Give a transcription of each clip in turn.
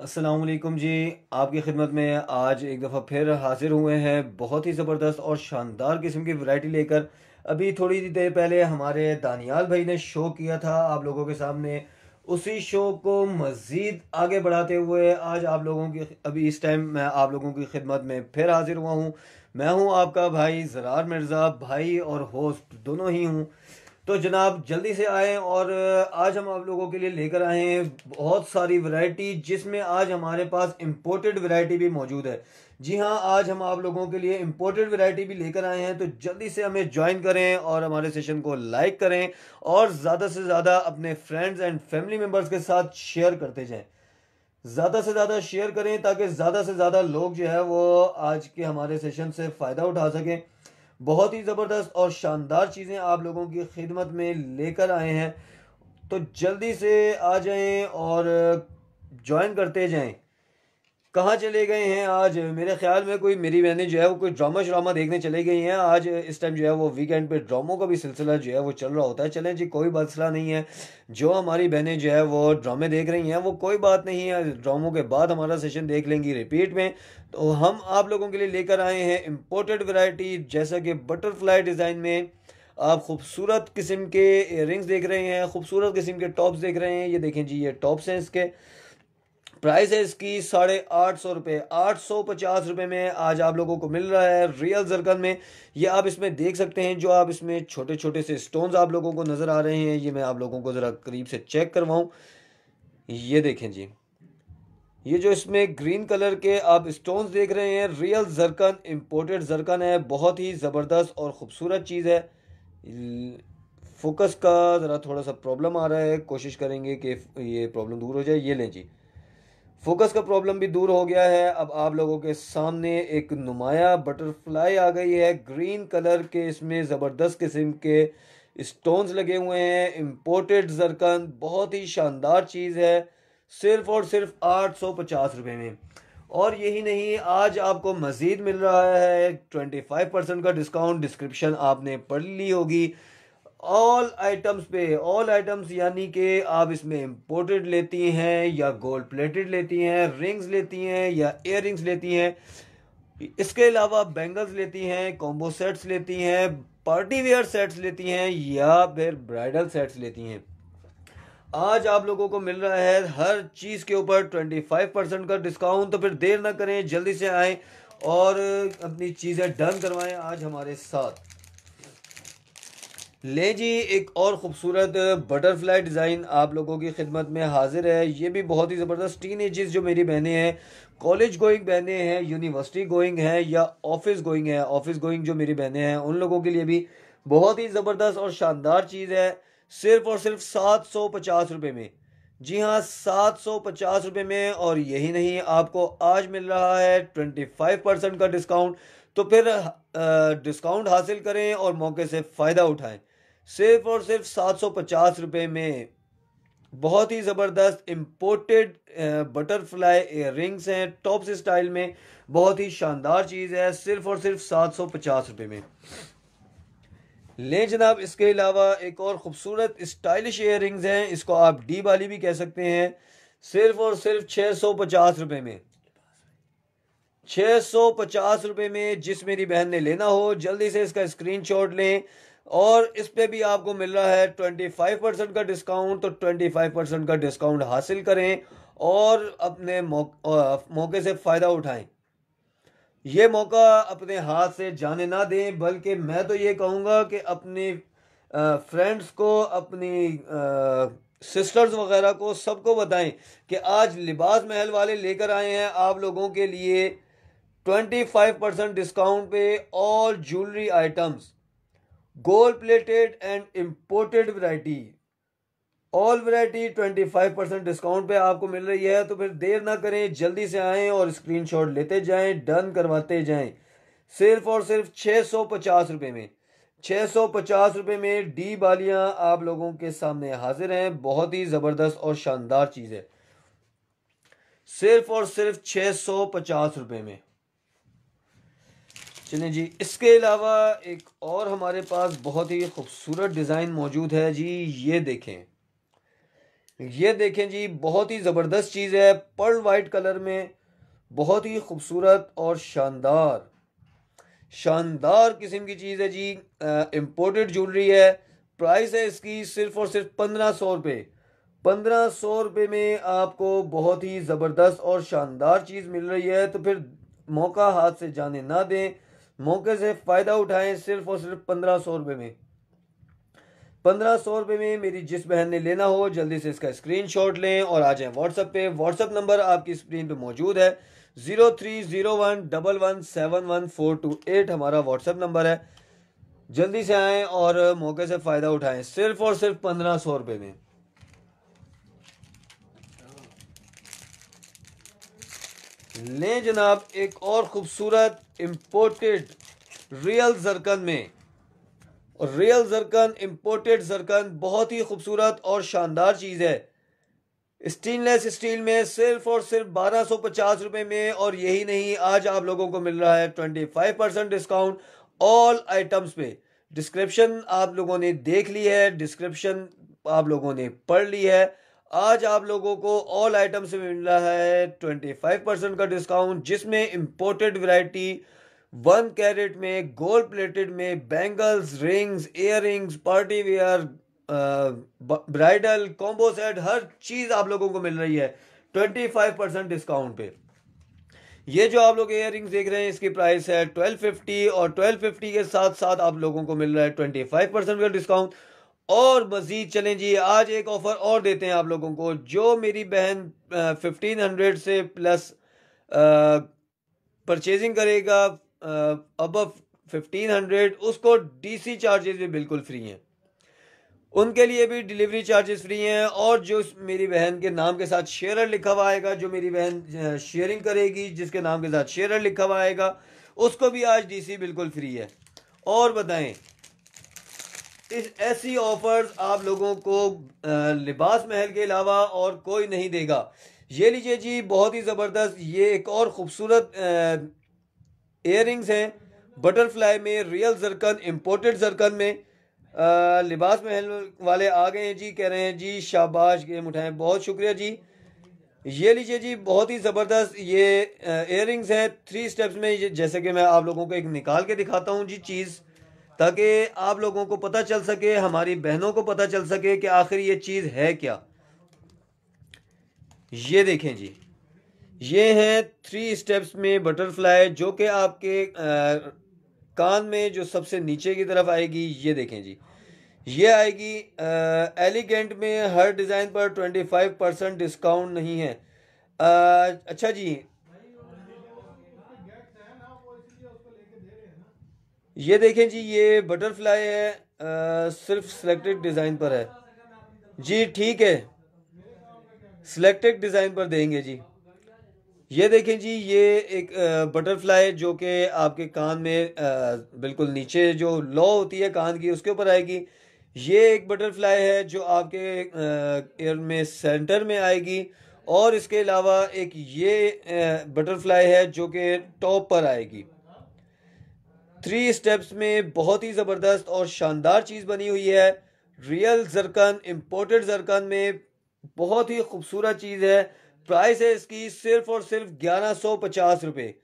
असलकुम जी आपकी खिदमत में आज एक दफ़ा फिर हाजिर हुए हैं बहुत ही ज़बरदस्त और शानदार किस्म की वैरायटी लेकर अभी थोड़ी देर पहले हमारे दानियाल भाई ने शो किया था आप लोगों के सामने उसी शो को मज़ीद आगे बढ़ाते हुए आज आप लोगों की अभी इस टाइम मैं आप लोगों की खिदमत में फिर हाजिर हुआ हूँ मैं हूँ आपका भाई जरार मिर्ज़ा भाई और होस्ट दोनों ही हूँ तो जनाब जल्दी से आएँ और आज हम आप लोगों के लिए लेकर आए हैं बहुत सारी वैरायटी जिसमें आज हमारे पास इम्पोर्टेड वैरायटी भी मौजूद है जी हाँ आज हम आप लोगों के लिए इम्पोर्टेड वैरायटी भी लेकर आए हैं तो जल्दी से हमें ज्वाइन करें और हमारे सेशन को लाइक करें और ज़्यादा से ज़्यादा अपने फ्रेंड्स एंड फैमिली मेम्बर्स के साथ शेयर करते जाएँ ज़्यादा से ज़्यादा शेयर करें ताकि ज़्यादा से ज़्यादा लोग जो है वो आज के हमारे सेशन से फ़ायदा उठा सकें बहुत ही ज़बरदस्त और शानदार चीज़ें आप लोगों की खिदमत में लेकर आए हैं तो जल्दी से आ जाएं और ज्वाइन करते जाएं कहाँ चले गए हैं आज मेरे ख्याल में कोई मेरी बहनें जो है वो कोई ड्रामा श्रामा देखने चले गई हैं आज इस टाइम जो है वो वीकेंड पे ड्रामों का भी सिलसिला जो है वो चल रहा होता है चलें जी कोई मसला नहीं है जो हमारी बहनें जो है वो ड्रामे देख रही हैं वो कोई बात नहीं है ड्रामों के बाद हमारा सेशन देख लेंगी रिपीट में तो हम आप लोगों के लिए लेकर आए हैं इम्पोर्टेड वैरायटी जैसा कि बटरफ्लाई डिज़ाइन में आप खूबसूरत किस्म के रिंग्स देख रहे हैं खूबसूरत किस्म के टॉप्स देख रहे हैं ये देखें जी ये टॉप्स हैं इसके प्राइस है इसकी साढ़े आठ सौ रुपये आठ सौ पचास रुपये में आज आप लोगों को मिल रहा है रियल जरकन में ये आप इसमें देख सकते हैं जो आप इसमें छोटे छोटे से स्टोन्स आप लोगों को नज़र आ रहे हैं ये मैं आप लोगों को ज़रा करीब से चेक करवाऊँ ये देखें जी ये जो इसमें ग्रीन कलर के आप स्टोन्स देख रहे हैं रियल जरकन इम्पोर्टेड जरकन है बहुत ही ज़बरदस्त और ख़ूबसूरत चीज़ है फोकस का ज़रा थोड़ा सा प्रॉब्लम आ रहा है कोशिश करेंगे कि ये प्रॉब्लम दूर हो जाए ये लें जी फोकस का प्रॉब्लम भी दूर हो गया है अब आप लोगों के सामने एक नुमाया बटरफ्लाई आ गई है ग्रीन कलर के इसमें ज़बरदस्त किस्म के स्टोन्स लगे हुए हैं इम्पोर्टेड जरकन बहुत ही शानदार चीज़ है सिर्फ और सिर्फ आठ सौ पचास रुपये में और यही नहीं आज आपको मज़ीद मिल रहा है ट्वेंटी फाइव परसेंट का डिस्काउंट डिस्क्रिप्शन आपने पढ़ ली होगी ऑल आइटम्स पे ऑल आइटम्स यानी कि आप इसमें इम्पोर्टेड लेती हैं या गोल्ड प्लेटेड लेती हैं रिंग्स लेती हैं या एयर लेती हैं इसके अलावा बैंगल्स लेती हैं कॉम्बो सेट्स लेती हैं पार्टी वेयर सेट्स लेती हैं या फिर ब्राइडल सेट्स लेती हैं आज आप लोगों को मिल रहा है हर चीज़ के ऊपर ट्वेंटी फाइव परसेंट का डिस्काउंट तो फिर देर ना करें जल्दी से आएँ और अपनी चीज़ें डन करवाएं आज हमारे साथ ले जी एक और ख़ूबसूरत बटरफ्लाई डिज़ाइन आप लोगों की खिदमत में हाजिर है ये भी बहुत ही ज़बरदस्त टीन एजिस जो मेरी बहनें हैं कॉलेज गोइंग बहनें हैं यूनिवर्सिटी गोइंग हैं या ऑफिस गोइंग है ऑफिस गोइंग जो मेरी बहनें हैं उन लोगों के लिए भी बहुत ही ज़बरदस्त और शानदार चीज़ है सिर्फ और सिर्फ सात सौ पचास रुपये में जी हाँ सात सौ पचास रुपये में और यही नहीं आपको आज मिल रहा है ट्वेंटी फाइव परसेंट का डिस्काउंट तो फिर डिस्काउंट हासिल करें और मौके से फ़ायदा उठाएं सिर्फ और सिर्फ सात सौ पचास रुपए में बहुत ही ज़बरदस्त इम्पोर्टेड बटरफ्लाई एयर रिंग्स हैं टॉप्स स्टाइल में बहुत ही शानदार चीज़ है सिर्फ और सिर्फ सात सौ पचास रुपए में लें जनाब इसके अलावा एक और ख़ूबसूरत स्टाइलिश एयर रिंग्स हैं इसको आप डी वाली भी कह सकते हैं सिर्फ और सिर्फ छह सौ पचास रुपए में छः सौ पचास रुपए में जिस मेरी बहन ने लेना हो जल्दी से इसका स्क्रीन लें और इस पे भी आपको मिल रहा है ट्वेंटी फाइव परसेंट का डिस्काउंट तो ट्वेंटी फाइव परसेंट का डिस्काउंट हासिल करें और अपने मौके से फ़ायदा उठाएं ये मौका अपने हाथ से जाने ना दें बल्कि मैं तो ये कहूँगा कि अपने फ्रेंड्स को अपनी आ, सिस्टर्स वगैरह को सबको बताएं कि आज लिबास महल वाले लेकर आए हैं आप लोगों के लिए ट्वेंटी फाइव परसेंट डिस्काउंट पे all jewellery items gold plated and imported variety all twenty 25 percent discount पे आपको मिल रही है तो फिर देर ना करें जल्दी से आएँ और स्क्रीनशॉट लेते जाएं डन करवाते जाएं सिर्फ और सिर्फ छः सौ पचास रुपये में छः सौ पचास रुपये में डी बालियाँ आप लोगों के सामने हाजिर हैं बहुत ही ज़बरदस्त और शानदार चीज़ है सिर्फ और सिर्फ छः सौ पचास रुपये में चलें जी इसके अलावा एक और हमारे पास बहुत ही खूबसूरत डिज़ाइन मौजूद है जी ये देखें ये देखें जी बहुत ही ज़बरदस्त चीज़ है पर्ल वाइट कलर में बहुत ही खूबसूरत और शानदार शानदार किस्म की चीज़ है जी इम्पोर्टेड ज्वेलरी है प्राइस है इसकी सिर्फ और सिर्फ पंद्रह सौ रुपये पंद्रह सौ रुपये में आपको बहुत ही ज़बरदस्त और शानदार चीज़ मिल रही है तो फिर मौका हाथ से जाने ना दें मौके से फ़ायदा उठाएं सिर्फ और सिर्फ पंद्रह सौ रुपए में पंद्रह सौ रुपए में मेरी जिस बहन ने लेना हो जल्दी से इसका स्क्रीनशॉट लें और आ जाएं व्हाट्सएप पे व्हाट्सएप नंबर आपकी स्क्रीन पे मौजूद है zero three zero one double one seven one four two eight हमारा व्हाट्सएप नंबर है जल्दी से आए और मौके से फ़ायदा उठाएं सिर्फ और सिर्फ पंद्रह सौ रुपए में लें जनाब एक और ख़ूबसूरत इम्पोर्टेड रियल जरकन में और रियल जरकन इम्पोर्टेड जरकन बहुत ही खूबसूरत और शानदार चीज़ है स्टेनलेस स्टील में सिर्फ और सिर्फ बारह सौ पचास में और यही नहीं आज आप लोगों को मिल रहा है twenty five percent discount all items पे डिस्क्रिप्शन आप लोगों ने देख ली है डिस्क्रिप्शन आप लोगों ने पढ़ ली है आज आप लोगों को ऑल आइटम्स में मिल रहा है ट्वेंटी फाइव परसेंट का डिस्काउंट जिसमें इंपोर्टेड वैरायटी वन कैरेट में गोल्ड प्लेटेड में bangles rings ear party wear bridal combo set हर चीज़ आप लोगों को मिल रही है ट्वेंटी फाइव परसेंट डिस्काउंट पे ये जो आप लोग इयर देख रहे हैं इसकी प्राइस है ट्वेल्व फिफ्टी और ट्वेल्व फिफ्टी के साथ साथ आप लोगों को मिल रहा है ट्वेंटी फाइव परसेंट का डिस्काउंट और मज़ीद चलें जी आज एक ऑफ़र और देते हैं आप लोगों को जो मेरी बहन फिफ्टीन हंड्रेड से प्लस परचेजिंग करेगा अब फिफ्टीन हंड्रेड उसको डीसी चार्जेस भी बिल्कुल फ्री हैं उनके लिए भी डिलीवरी चार्जेस फ्री हैं और जो मेरी बहन के नाम के साथ शेयर लिखा हुआ आएगा जो मेरी बहन शेयरिंग करेगी जिसके नाम के साथ शेयर लिखा हुआ आएगा उसको भी आज डीसी बिल्कुल फ्री है और बताएं इस ऐसी ऑफर्स आप लोगों को लिबास महल के अलावा और कोई नहीं देगा ये लीजिए जी बहुत ही ज़बरदस्त ये एक और ख़ूबसूरत एयर रिंग्स हैं बटरफ्लाई में रियल जरकन इम्पोर्टेड जरकन में आ, लिबास महल वाले आ गए हैं जी कह रहे हैं जी शाबाश गेम उठाएं बहुत शुक्रिया जी ये लीजिए जी बहुत ही ज़बरदस्त ये एयर रिंग्स हैं थ्री स्टेप्स में जैसे कि मैं आप लोगों को एक निकाल के दिखाता हूँ जी चीज़ ताकि आप लोगों को पता चल सके हमारी बहनों को पता चल सके कि आखिर ये चीज़ है क्या ये देखें जी ये हैं थ्री स्टेप्स में बटरफ्लाई जो कि आपके आ, कान में जो सबसे नीचे की तरफ आएगी ये देखें जी ये आएगी एलिगेंट में हर डिज़ाइन पर ट्वेंटी फाइव परसेंट डिस्काउंट नहीं है आ, अच्छा जी ये देखें जी ये बटरफ्लाई है आ, सिर्फ सिलेक्टेड डिज़ाइन पर है जी ठीक है सिलेक्टेड डिज़ाइन पर देंगे जी ये देखें जी ये एक बटरफ्लाई जो कि आपके कान में आ, बिल्कुल नीचे जो लॉ होती है कान की उसके ऊपर आएगी ये एक बटरफ्लाई है जो आपके एयर में सेंटर में आएगी और इसके अलावा एक ये बटरफ्लाई है जो कि टॉप पर आएगी थ्री स्टेप्स में बहुत ही ज़बरदस्त और शानदार चीज़ बनी हुई है रियल जरकन इम्पोर्टेड जरकन में बहुत ही खूबसूरत चीज़ है प्राइस है इसकी सिर्फ और सिर्फ ग्यारह सौ पचास रुपये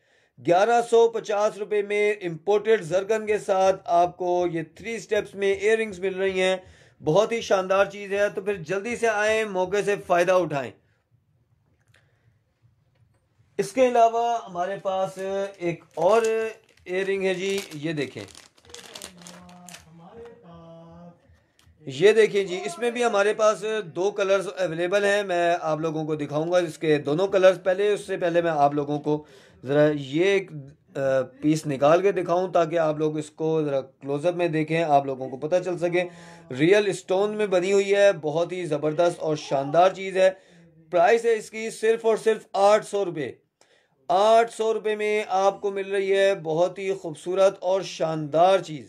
ग्यारह सौ पचास रुपये में इम्पोर्टेड जरकन के साथ आपको ये थ्री स्टेप्स में एयर मिल रही हैं बहुत ही शानदार चीज़ है तो फिर जल्दी से आए मौके से फ़ायदा उठाएँ इसके अलावा हमारे पास एक और एयरिंग है जी ये देखें ये देखिए जी इसमें भी हमारे पास दो कलर्स अवेलेबल हैं मैं आप लोगों को दिखाऊंगा इसके दोनों कलर्स पहले उससे पहले मैं आप लोगों को ज़रा ये एक पीस निकाल के दिखाऊं ताकि आप लोग इसको ज़रा क्लोजअप में देखें आप लोगों को पता चल सके रियल स्टोन में बनी हुई है बहुत ही ज़बरदस्त और शानदार चीज़ है प्राइस है इसकी सिर्फ़ और सिर्फ आठ सौ रुपये आठ सौ रुपये में आपको मिल रही है बहुत ही खूबसूरत और शानदार चीज़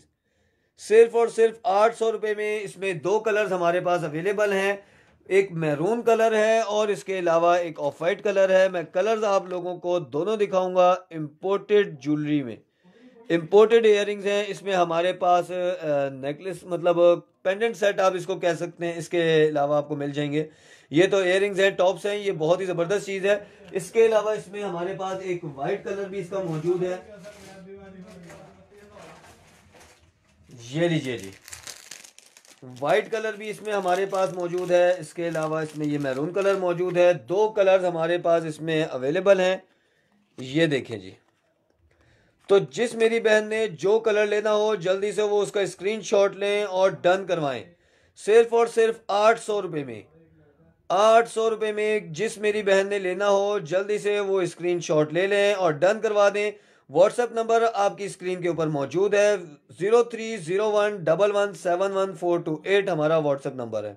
सिर्फ और सिर्फ आठ सौ रुपये में इसमें दो कलर्स हमारे पास अवेलेबल हैं एक मैरून कलर है और इसके अलावा एक ऑफ वाइट कलर है मैं कलर्स आप लोगों को दोनों दिखाऊंगा इम्पोर्टेड ज्वेलरी में इम्पोर्टेड इयर हैं इसमें हमारे पास नेकलेस मतलब पेंडेंट सेट आप इसको कह सकते हैं इसके अलावा आपको मिल जाएंगे ये तो इयर हैं टॉप्स हैं ये बहुत ही ज़बरदस्त चीज़ है इसके अलावा इसमें हमारे पास एक वाइट कलर भी इसका मौजूद है ये लीजिए जी वाइट कलर भी इसमें हमारे पास मौजूद है इसके अलावा इसमें ये मैरून कलर मौजूद है दो कलर्स हमारे पास इसमें अवेलेबल हैं ये देखें जी तो जिस मेरी बहन ने जो कलर लेना हो जल्दी से वो उसका स्क्रीनशॉट लें और डन करवाएं सिर्फ और सिर्फ आठ सौ रुपये में आठ सौ रुपये में जिस मेरी बहन ने लेना हो जल्दी से वो स्क्रीन शॉट ले लें और डन करवा दें व्हाट्सएप नंबर आपकी स्क्रीन के ऊपर मौजूद है zero three zero one double one seven one four two eight हमारा व्हाट्सएप नंबर है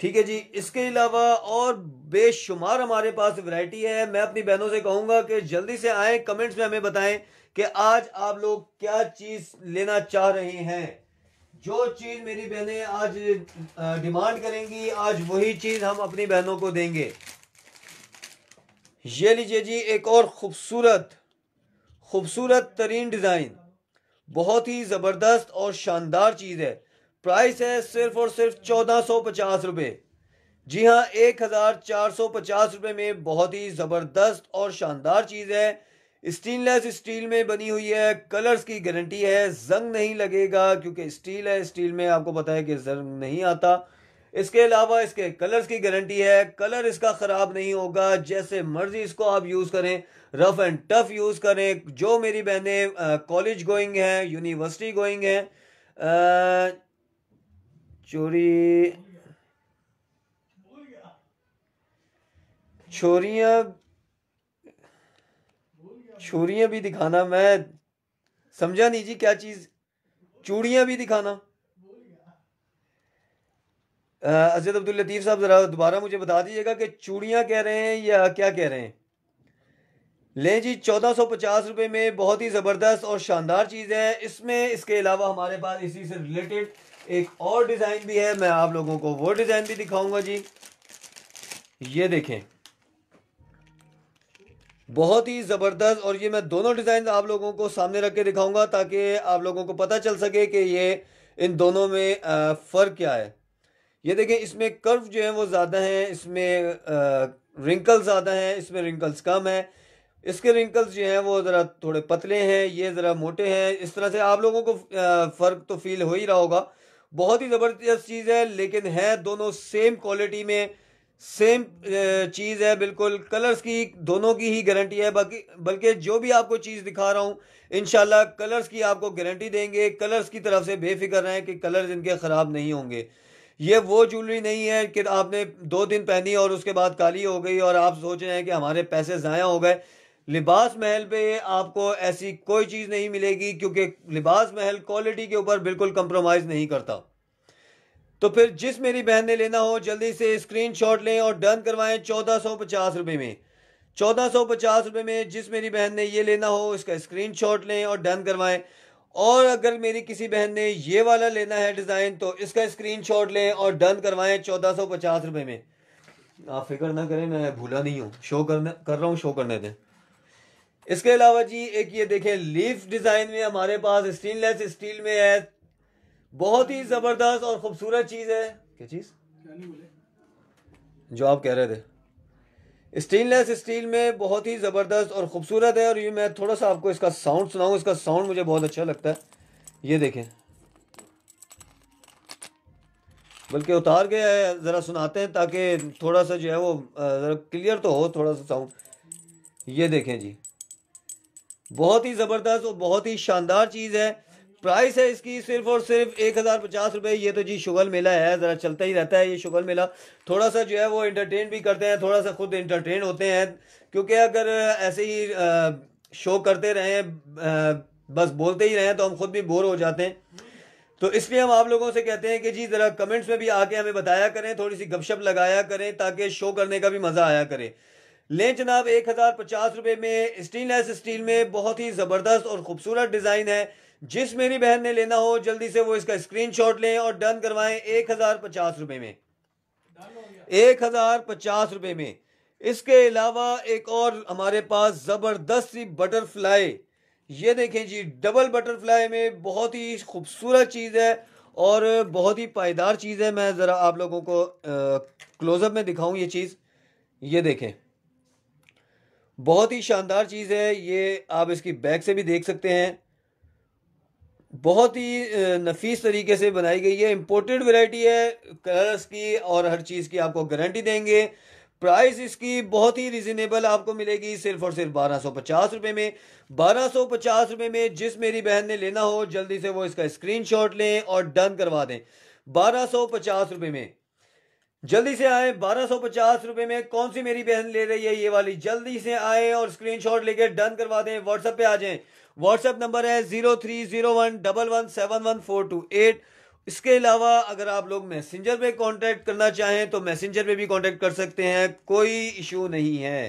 ठीक है जी इसके अलावा और बेशुमार हमारे पास वैरायटी है मैं अपनी बहनों से कहूंगा कि जल्दी से आए कमेंट्स में हमें बताएं कि आज आप लोग क्या चीज़ लेना चाह रहे हैं जो चीज़ मेरी बहने आज डिमांड करेंगी आज वही चीज़ हम अपनी बहनों को देंगे ये लीजिए जी एक और ख़ूबसूरत ख़ूबसूरत तरीन डिज़ाइन बहुत ही ज़बरदस्त और शानदार चीज़ है प्राइस है सिर्फ और सिर्फ चौदह सौ पचास रुपये जी हाँ एक हज़ार चार सौ पचास रुपये में बहुत ही ज़बरदस्त और शानदार चीज़ है स्टेनलेस स्टील में बनी हुई है कलर्स की गारंटी है जंग नहीं लगेगा क्योंकि स्टील है स्टील में आपको पता है कि जंग नहीं आता इसके अलावा इसके कलर्स की गारंटी है कलर इसका ख़राब नहीं होगा जैसे मर्जी इसको आप यूज़ करें रफ़ एंड टफ़ यूज़ करें जो मेरी बहनें कॉलेज गोइंग हैं यूनिवर्सिटी गोइंग हैं चोरी छोरियाँ छुरियां भी दिखाना मैं समझा नहीं जी क्या चीज चूड़ियां भी दिखाना अजद अब्दुल लतीफ़ साहब ज़रा दोबारा मुझे बता दीजिएगा कि चूड़ियाँ कह रहे हैं या क्या कह रहे हैं ले जी चौदह सौ पचास रुपये में बहुत ही ज़बरदस्त और शानदार चीज़ है इसमें इसके अलावा हमारे पास इसी से रिलेटेड एक और डिज़ाइन भी है मैं आप लोगों को वो डिज़ाइन भी दिखाऊंगा जी ये देखें बहुत ही ज़बरदस्त और ये मैं दोनों डिज़ाइन आप लोगों को सामने रख के दिखाऊंगा ताकि आप लोगों को पता चल सके कि ये इन दोनों में फ़र्क क्या है ये देखें इसमें कर्व जो है वो ज़्यादा हैं इसमें रिंकल्स ज़्यादा हैं इसमें रिंकल्स कम हैं इसके रिंकल्स जो हैं वो ज़रा थोड़े पतले हैं ये ज़रा मोटे हैं इस तरह से आप लोगों को फ़र्क तो फील हो ही रहा होगा बहुत ही ज़बरदस्त चीज़ है लेकिन है दोनों सेम क्वालिटी में सेम चीज़ है बिल्कुल कलर्स की दोनों की ही गारंटी है बाकी बल्कि जो भी आपको चीज़ दिखा रहा हूँ इन कलर्स की आपको गारंटी देंगे कलर्स की तरफ से बेफिक्र रहें कि कलर्स इनके ख़राब नहीं होंगे ये वो ज्वेलरी नहीं है कि आपने दो दिन पहनी और उसके बाद काली हो गई और आप सोच रहे हैं कि हमारे पैसे ज़ाया हो गए लिबास महल पे आपको ऐसी कोई चीज़ नहीं मिलेगी क्योंकि लिबास महल क्वालिटी के ऊपर बिल्कुल कंप्रोमाइज़ नहीं करता तो फिर जिस मेरी बहन ने लेना हो जल्दी से स्क्रीन शॉट लें और डन करवाएं चौदह सौ पचास रुपये में चौदह सौ पचास रुपये में जिस मेरी बहन ने ये लेना हो इसका शॉट लें और डन करवाएं और अगर मेरी किसी बहन ने ये वाला लेना है डिज़ाइन तो इसका स्क्रीन शॉट लें और डन करवाएं चौदह सौ पचास में आप फिक्र ना करें मैं भूला नहीं हूँ शो करना कर रहा हूँ शो करने दें इसके अलावा जी एक ये देखें लीफ डिज़ाइन में हमारे पास स्टेनलेस स्टील में है बहुत ही जबरदस्त और खूबसूरत चीज है क्या चीज जो आप कह रहे थे स्टेनलेस स्टील में बहुत ही ज़बरदस्त और ख़ूबसूरत है और ये मैं थोड़ा सा आपको इसका साउंड सुनाऊ इसका साउंड मुझे बहुत अच्छा लगता है ये देखें बल्कि उतार के ज़रा सुनाते हैं ताकि थोड़ा सा जो है वो ज़रा क्लियर तो हो थोड़ा सा साउंड ये देखें जी बहुत ही ज़बरदस्त और बहुत ही शानदार चीज़ है प्राइस है इसकी सिर्फ और सिर्फ एक हज़ार पचास रुपये ये तो जी शुगल मेला है ज़रा चलता ही रहता है ये शुगल मेला थोड़ा सा जो है वो इंटरटेन भी करते हैं थोड़ा सा खुद इंटरटेन होते हैं क्योंकि अगर ऐसे ही शो करते रहें बस बोलते ही रहें तो हम खुद भी बोर हो जाते हैं तो इसलिए हम आप लोगों से कहते हैं कि जी ज़रा कमेंट्स में भी आके हमें बताया करें थोड़ी सी गपशप लगाया करें ताकि शो करने का भी मज़ा आया करे लें जनाब एक हज़ार पचास रुपये में स्टेनलेस स्टील में बहुत ही ज़बरदस्त और ख़ूबसूरत डिज़ाइन है जिस मेरी बहन ने लेना हो जल्दी से वो इसका स्क्रीनशॉट लें और डन करवाएं एक हज़ार पचास रुपए में एक हज़ार पचास रुपये में इसके अलावा एक और हमारे पास ज़बरदस्त सी बटरफ्लाई ये देखें जी डबल बटरफ्लाई में बहुत ही खूबसूरत चीज़ है और बहुत ही पायदार चीज़ है मैं ज़रा आप लोगों को क्लोजअप में दिखाऊं ये चीज़ ये देखें बहुत ही शानदार चीज़ है ये आप इसकी बैक से भी देख सकते हैं बहुत ही नफीस तरीके से बनाई गई है इम्पोर्टेड वैरायटी है कलर्स की और हर चीज़ की आपको गारंटी देंगे प्राइस इसकी बहुत ही रिजनेबल आपको मिलेगी सिर्फ और सिर्फ बारह सौ पचास रुपए में बारह सौ पचास रुपए में जिस मेरी बहन ने लेना हो जल्दी से वो इसका स्क्रीनशॉट लें और डन करवा दें बारह सौ पचास रुपए में जल्दी से आए बारह सौ पचास रुपए में कौन सी मेरी बहन ले रही है ये वाली जल्दी से आए और स्क्रीनशॉट लेके डन करवा दें व्हाट्सएप पे आ जाए व्हाट्सएप नंबर है zero three zero one double one seven one four two eight इसके अलावा अगर आप लोग मैसेंजर पे कांटेक्ट करना चाहें तो मैसेंजर पे भी कांटेक्ट कर सकते हैं कोई इशू नहीं है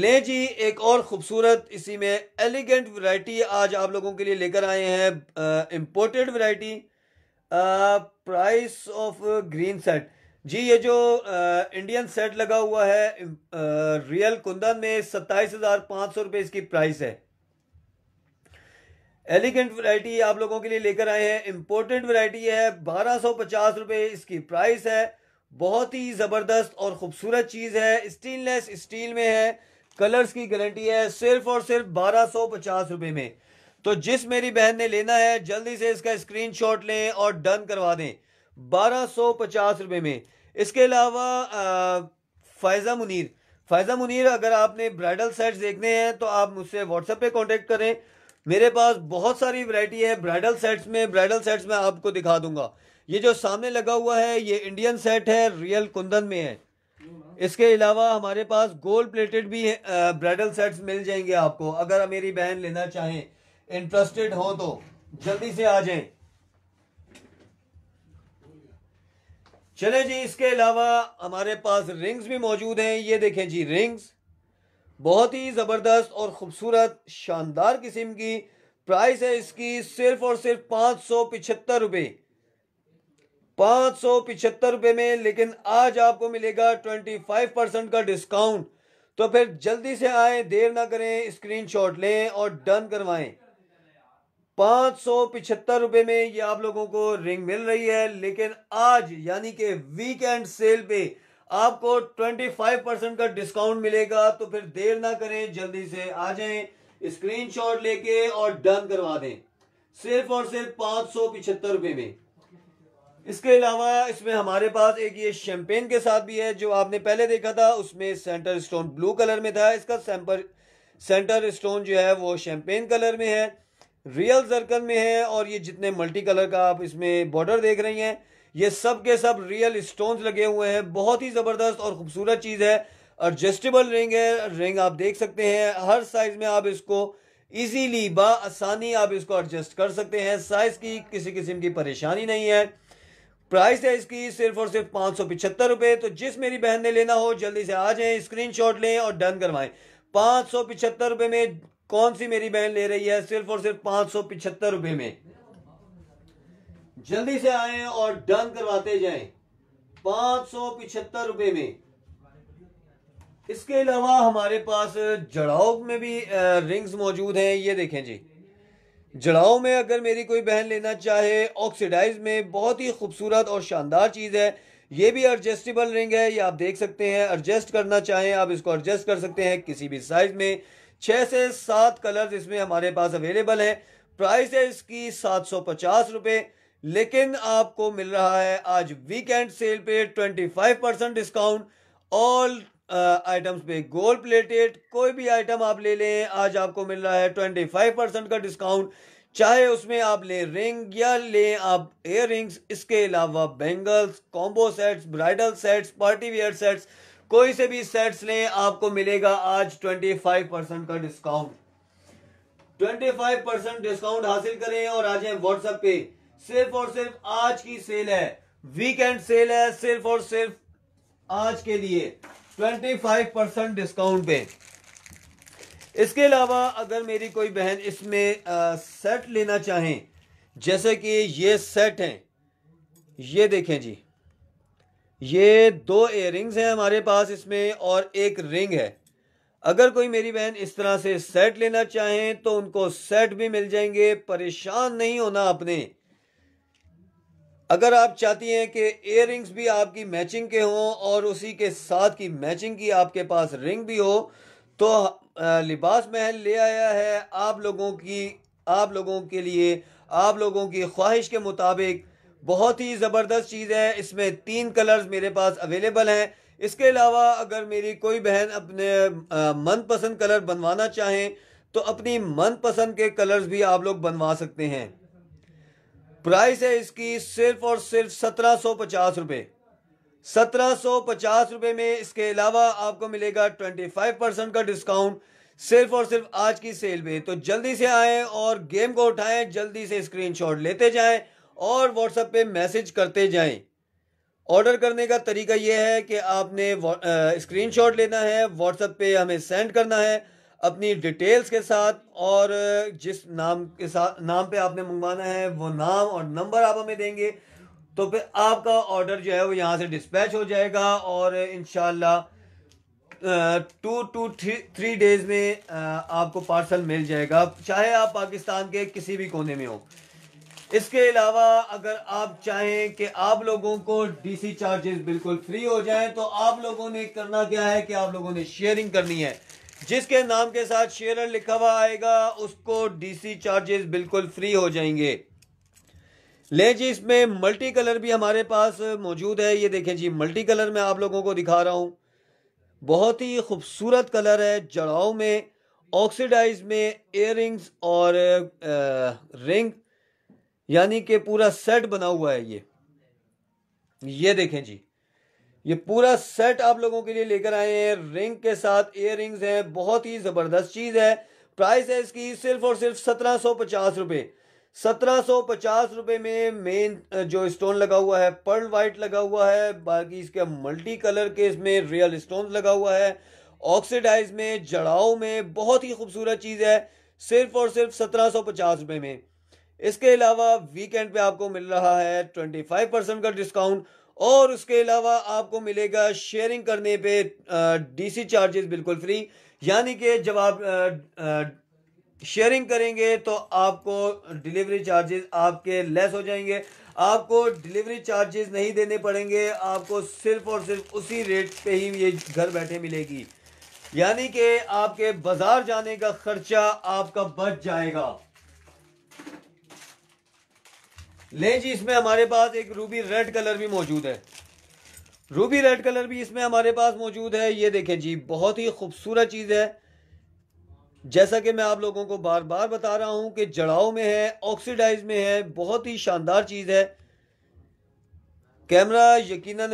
ले जी एक और खूबसूरत इसी में एलिगेंट वैरायटी आज आप लोगों के लिए लेकर आए हैं imported variety price of green set जी ये जो इंडियन सेट लगा हुआ है आ, रियल कुंदन में सत्ताईस हजार पांच सौ रुपए इसकी प्राइस है एलिगेंट वैरायटी आप लोगों के लिए लेकर आए हैं इंपोर्टेंट वैरायटी है बारह सौ पचास रुपए इसकी प्राइस है बहुत ही ज़बरदस्त और ख़ूबसूरत चीज़ है स्टेनलेस स्टील में है कलर्स की गारंटी है सिर्फ और सिर्फ बारह सौ पचास रुपए में तो जिस मेरी बहन ने लेना है जल्दी से इसका स्क्रीनशॉट लें और डन करवा दें बारह सौ पचास रुपए में इसके अलावा फ़ैज़ा मुनीर फ़ैज़ा मुनीर अगर आपने ब्राइडल सेट्स देखने हैं तो आप मुझसे व्हाट्सएप पे कांटेक्ट करें मेरे पास बहुत सारी वैरायटी है ब्राइडल सेट्स में ब्राइडल सेट्स में आपको दिखा दूंगा ये जो सामने लगा हुआ है ये इंडियन सेट है रियल कुंदन में है इसके अलावा हमारे पास गोल्ड प्लेटेड भी ब्राइडल सेट्स मिल जाएंगे आपको अगर मेरी बहन लेना चाहें इंटरेस्टेड हो तो जल्दी से आ जाएं चले जी इसके अलावा हमारे पास रिंग्स भी मौजूद हैं ये देखें जी रिंग्स बहुत ही ज़बरदस्त और ख़ूबसूरत शानदार किस्म की प्राइस है इसकी सिर्फ और सिर्फ पाँच सौ पिछहत्तर रुपये पाँच सौ पिछहत्तर रुपये में लेकिन आज आपको मिलेगा ट्वेंटी फाइव परसेंट का डिस्काउंट तो फिर जल्दी से आए देर ना करें स्क्रीनशॉट लें और डन करवाएं पांच सौ पिछहत्तर रुपए में ये आप लोगों को रिंग मिल रही है लेकिन आज यानी कि वीकेंड सेल पे आपको 25 परसेंट का डिस्काउंट मिलेगा तो फिर देर ना करें जल्दी से आ जाएं स्क्रीनशॉट लेके और डन करवा दें सिर्फ और सिर्फ पांच सौ पिछहत्तर रुपए में इसके अलावा इसमें हमारे पास एक ये शैंपेन के साथ भी है जो आपने पहले देखा था उसमें सेंटर स्टोन ब्लू कलर में था इसका सेंटर स्टोन जो है वो शैंपेन कलर में है रियल सर्कल में है और ये जितने मल्टी कलर का आप इसमें बॉर्डर देख रही हैं ये सब के सब रियल स्टोन्स लगे हुए हैं बहुत ही ज़बरदस्त और खूबसूरत चीज़ है एडजस्टेबल रिंग है रिंग आप देख सकते हैं हर साइज़ में आप इसको इजीली बसानी आप इसको एडजस्ट कर सकते हैं साइज़ की किसी किस्म की परेशानी नहीं है प्राइस है इसकी सिर्फ और सिर्फ पाँच सौ पिछहत्तर रुपये तो जिस मेरी बहन ने लेना हो जल्दी से आ जाएं स्क्रीनशॉट लें और डन करवाएं पाँच सौ पिछहत्तर रुपये में कौन सी मेरी बहन ले रही है सिर्फ और सिर्फ पांच सौ पिछहत्तर रुपए में जल्दी से आए और डन करवाते जाए पांच सौ पिछहत्तर रुपए में इसके अलावा हमारे पास जड़ाव में भी रिंग्स मौजूद हैं ये देखें जी जड़ाव में अगर मेरी कोई बहन लेना चाहे ऑक्सीडाइज में बहुत ही खूबसूरत और शानदार चीज़ है ये भी एडजस्टेबल रिंग है ये आप देख सकते हैं एडजस्ट करना चाहें आप इसको एडजस्ट कर सकते हैं किसी भी साइज़ में छः से सात कलर्स इसमें हमारे पास अवेलेबल है प्राइस है इसकी सात सौ पचास रुपये लेकिन आपको मिल रहा है आज वीकेंड सेल पे twenty five percent discount all items पे गोल्ड प्लेटेड कोई भी आइटम आप ले लें आज आपको मिल रहा है ट्वेंटी फाइव परसेंट का डिस्काउंट चाहे उसमें आप लें रिंग या लें आप एयर रिंग्स इसके अलावा bangles combo sets bridal sets party wear sets कोई से भी सेट्स लें आपको मिलेगा आज 25 परसेंट का डिस्काउंट 25 परसेंट डिस्काउंट हासिल करें और आज जाए व्हाट्सएप पे सिर्फ और सिर्फ आज की सेल है वीकेंड सेल है सिर्फ और सिर्फ आज के लिए 25 परसेंट डिस्काउंट पे इसके अलावा अगर मेरी कोई बहन इसमें सेट लेना चाहे जैसे कि ये सेट है ये देखें जी ये दो एयर रिंग्स हैं हमारे पास इसमें और एक रिंग है अगर कोई मेरी बहन इस तरह से सेट लेना चाहें तो उनको सेट भी मिल जाएंगे परेशान नहीं होना आपने अगर आप चाहती हैं कि एयर भी आपकी मैचिंग के हों और उसी के साथ की मैचिंग की आपके पास रिंग भी हो तो लिबास महल ले आया है आप लोगों की आप लोगों के लिए आप लोगों की ख्वाहिश के मुताबिक बहुत ही ज़बरदस्त चीज़ है इसमें तीन कलर्स मेरे पास अवेलेबल हैं इसके अलावा अगर मेरी कोई बहन अपने मनपसंद कलर बनवाना चाहें तो अपनी मनपसंद के कलर्स भी आप लोग बनवा सकते हैं प्राइस है इसकी सिर्फ और सिर्फ सत्रह सौ पचास रुपये सत्रह सौ पचास रुपये में इसके अलावा आपको मिलेगा ट्वेंटी फाइव परसेंट का डिस्काउंट सिर्फ और सिर्फ आज की सेल में तो जल्दी से आएँ और गेम को उठाएं जल्दी से स्क्रीन लेते जाएं और व्हाट्सएप पे मैसेज करते जाएं ऑर्डर करने का तरीका यह है कि आपने स्क्रीनशॉट लेना है व्हाट्सएप पे हमें सेंड करना है अपनी डिटेल्स के साथ और जिस नाम के साथ नाम पे आपने मंगवाना है वो नाम और नंबर आप हमें देंगे तो फिर आपका ऑर्डर जो है वो यहाँ से डिस्पैच हो जाएगा और in two two three three days में आपको पार्सल मिल जाएगा चाहे आप पाकिस्तान के किसी भी कोने में हो इसके अलावा अगर आप चाहें कि आप लोगों को डीसी चार्जेस बिल्कुल फ्री हो जाएं तो आप लोगों ने करना क्या है कि आप लोगों ने शेयरिंग करनी है जिसके नाम के साथ शेयर लिखा हुआ आएगा उसको डीसी चार्जेस बिल्कुल फ्री हो जाएंगे ले जी इसमें मल्टी कलर भी हमारे पास मौजूद है ये देखें जी मल्टी कलर में आप लोगों को दिखा रहा हूँ बहुत ही खूबसूरत कलर है जड़ाव में ऑक्सीडाइज में एयर और आ, रिंग यानी कि पूरा सेट बना हुआ है ये ये देखें जी ये पूरा सेट आप लोगों के लिए लेकर आए हैं रिंग के साथ इयर रिंग्स हैं बहुत ही ज़बरदस्त चीज़ है प्राइस है इसकी सिर्फ और सिर्फ सत्रह सो पचास रुपए सत्रह सो पचास रुपए में मेन जो स्टोन लगा हुआ है पर्ल वाइट लगा हुआ है बाकी इसके मल्टी कलर के इसमें रियल स्टोन लगा हुआ है ऑक्सीडाइज में जड़ाओं में बहुत ही खूबसूरत चीज़ है सिर्फ और सिर्फ सत्रह सो पचास रुपए में इसके अलावा वीकेंड पे आपको मिल रहा है ट्वेंटी फाइव परसेंट का डिस्काउंट और उसके अलावा आपको मिलेगा शेयरिंग करने पे डीसी चार्जेस बिल्कुल फ्री यानी कि जब आप शेयरिंग करेंगे तो आपको डिलीवरी चार्जेस आपके लेस हो जाएंगे आपको डिलीवरी चार्जेस नहीं देने पड़ेंगे आपको सिर्फ और सिर्फ उसी रेट पे ही ये घर बैठे मिलेगी यानी कि आपके बाज़ार जाने का खर्चा आपका बच जाएगा ले जी इसमें हमारे पास एक रूबी रेड कलर भी मौजूद है रूबी रेड कलर भी इसमें हमारे पास मौजूद है ये देखें जी बहुत ही खूबसूरत चीज़ है जैसा कि मैं आप लोगों को बार बार बता रहा हूँ कि जड़ाव में है ऑक्सीडाइज में है बहुत ही शानदार चीज़ है कैमरा यकीनन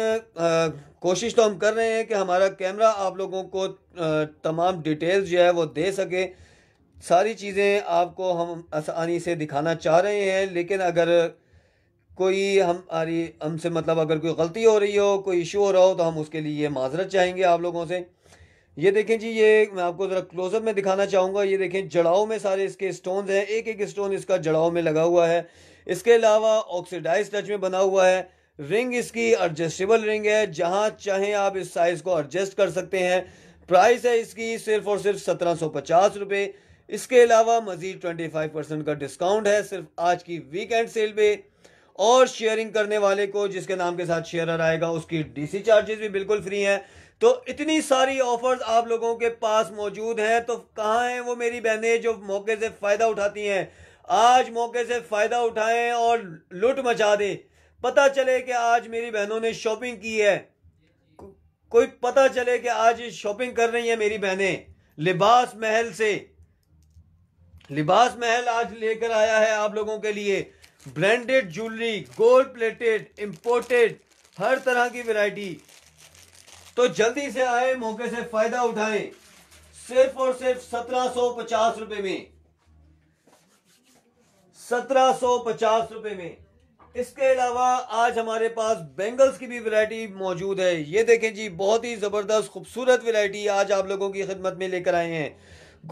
कोशिश तो हम कर रहे हैं कि हमारा कैमरा आप लोगों को आ, तमाम डिटेल्स जो है वो दे सके सारी चीज़ें आपको हम आसानी से दिखाना चाह रहे हैं लेकिन अगर कोई हमारी हमसे मतलब अगर कोई गलती हो रही हो कोई इशू हो रहा हो तो हम उसके लिए माजरत चाहेंगे आप लोगों से ये देखें जी ये मैं आपको ज़रा क्लोजअप में दिखाना चाहूँगा ये देखें जड़ाव में सारे इसके स्टोन्स हैं एक एक स्टोन इसका जड़ाव में लगा हुआ है इसके अलावा ऑक्सीडाइज टच में बना हुआ है रिंग इसकी एडजस्टेबल रिंग है जहाँ चाहें आप इस साइज़ को एडजस्ट कर सकते हैं प्राइस है इसकी सिर्फ और सिर्फ सत्रह सौ पचास रुपये इसके अलावा मज़ीद ट्वेंटी फाइव परसेंट का डिस्काउंट है सिर्फ आज की वीकेंड सेल पे और शेयरिंग करने वाले को जिसके नाम के साथ शेयर आएगा उसकी डीसी चार्जेस भी बिल्कुल फ्री हैं तो इतनी सारी ऑफर्स आप लोगों के पास मौजूद हैं तो कहाँ हैं वो मेरी बहनें जो मौके से फ़ायदा उठाती हैं आज मौके से फ़ायदा उठाएं और लुट मचा दें पता चले कि आज मेरी बहनों ने शॉपिंग की है को, कोई पता चले कि आज शॉपिंग कर रही है मेरी बहनें लिबास महल से लिबास महल आज लेकर आया है आप लोगों के लिए branded jewellery gold plated imported हर तरह की वैरायटी तो जल्दी से आए मौके से फायदा उठाएं सिर्फ और सिर्फ सत्रह सो पचास रुपए में सत्रह सो पचास रुपए में इसके अलावा आज हमारे पास बैंगल्स की भी वैरायटी मौजूद है ये देखें जी बहुत ही ज़बरदस्त खूबसूरत वैरायटी आज आप लोगों की खिदमत में लेकर आए हैं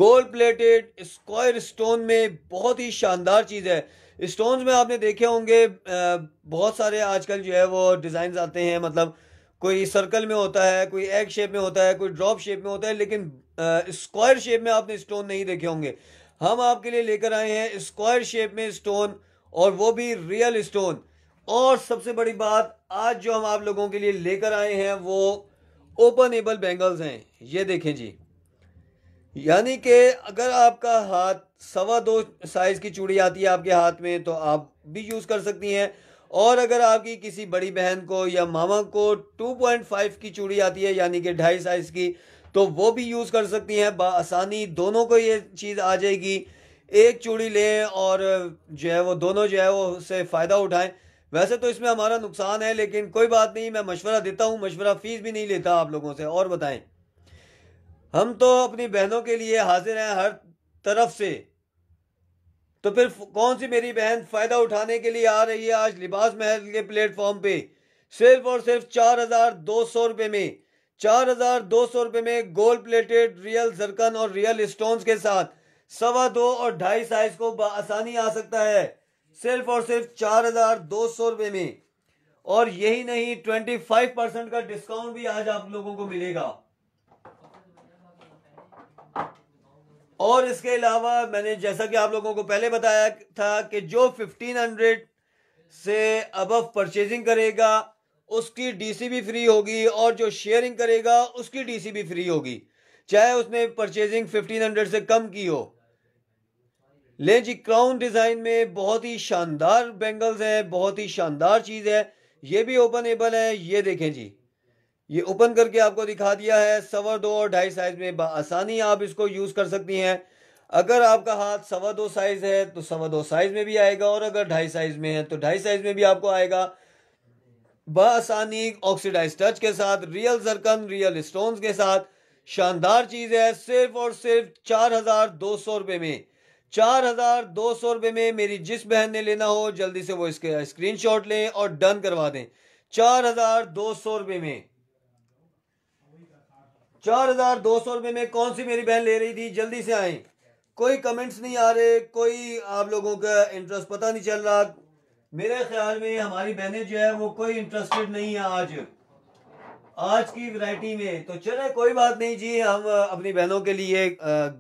गोल्ड प्लेटेड स्क्वायर स्टोन में बहुत ही शानदार चीज़ है स्टोन्स में आपने देखे होंगे बहुत सारे आजकल जो है वो डिज़ाइन आते हैं मतलब कोई सर्कल में होता है कोई एग शेप में होता है कोई ड्रॉप शेप में होता है लेकिन स्क्वायर शेप में आपने स्टोन नहीं देखे होंगे हम आपके लिए लेकर आए हैं स्क्वायर शेप में स्टोन और वो भी रियल स्टोन और सबसे बड़ी बात आज जो हम आप लोगों के लिए लेकर आए हैं वो ओपन एबल बैंगल्स हैं ये देखें जी यानी कि अगर आपका हाथ सवा दो साइज़ की चूड़ी आती है आपके हाथ में तो आप भी यूज़ कर सकती हैं और अगर आपकी किसी बड़ी बहन को या मामा को 2.5 की चूड़ी आती है यानी कि ढाई साइज़ की तो वो भी यूज़ कर सकती हैं आसानी दोनों को ये चीज़ आ जाएगी एक चूड़ी लें और जो है वो दोनों जो है वो उससे फ़ायदा उठाएं वैसे तो इसमें हमारा नुकसान है लेकिन कोई बात नहीं मैं मशवरा देता हूँ मशवरा फ़ीस भी नहीं लेता आप लोगों से और बताएं हम तो अपनी बहनों के लिए हाजिर हैं हर तरफ से तो फिर कौन सी मेरी बहन फ़ायदा उठाने के लिए आ रही है आज लिबास महल के प्लेटफॉर्म पे सिर्फ और सिर्फ चार हज़ार दो सौ रुपये में चार हज़ार दो सौ रुपये में गोल्ड प्लेटेड रियल जरकन और रियल स्टोन्स के साथ सवा दो और ढाई साइज को आसानी आ सकता है सिर्फ और सिर्फ चार हज़ार दो सौ रुपये में और यही नहीं ट्वेंटी फाइव परसेंट का डिस्काउंट भी आज आप लोगों को मिलेगा और इसके अलावा मैंने जैसा कि आप लोगों को पहले बताया था कि जो 1500 से अबव परचेजिंग करेगा उसकी डीसी भी फ्री होगी और जो शेयरिंग करेगा उसकी डीसी भी फ्री होगी चाहे उसने परचेजिंग 1500 से कम की हो ले जी क्राउन डिज़ाइन में बहुत ही शानदार बैंगल्स हैं बहुत ही शानदार चीज़ है ये भी ओपन एबल है ये देखें जी ये ओपन करके आपको दिखा दिया है सवा दो और ढाई साइज में आसानी आप इसको यूज़ कर सकती हैं अगर आपका हाथ सवा दो साइज है तो सवा दो साइज में भी आएगा और अगर ढाई साइज में है तो ढाई साइज में भी आपको आएगा बसानी ऑक्सीडाइज टच के साथ रियल जरकन रियल स्टोन के साथ शानदार चीज़ है सिर्फ और सिर्फ चार हजार दो सौ रुपए में चार हजार दो सौ रुपए में मेरी जिस बहन ने लेना हो जल्दी से वो इसके शॉट लें और डन करवा दें चार हजार दो सौ रुपये में चार हजार दो सौ रुपये में कौन सी मेरी बहन ले रही थी जल्दी से आए कोई कमेंट्स नहीं आ रहे कोई आप लोगों का इंटरेस्ट पता नहीं चल रहा मेरे ख्याल में हमारी बहनें जो है वो कोई इंटरेस्टेड नहीं है आज आज की वैरायटी में तो चले कोई बात नहीं जी हम अपनी बहनों के लिए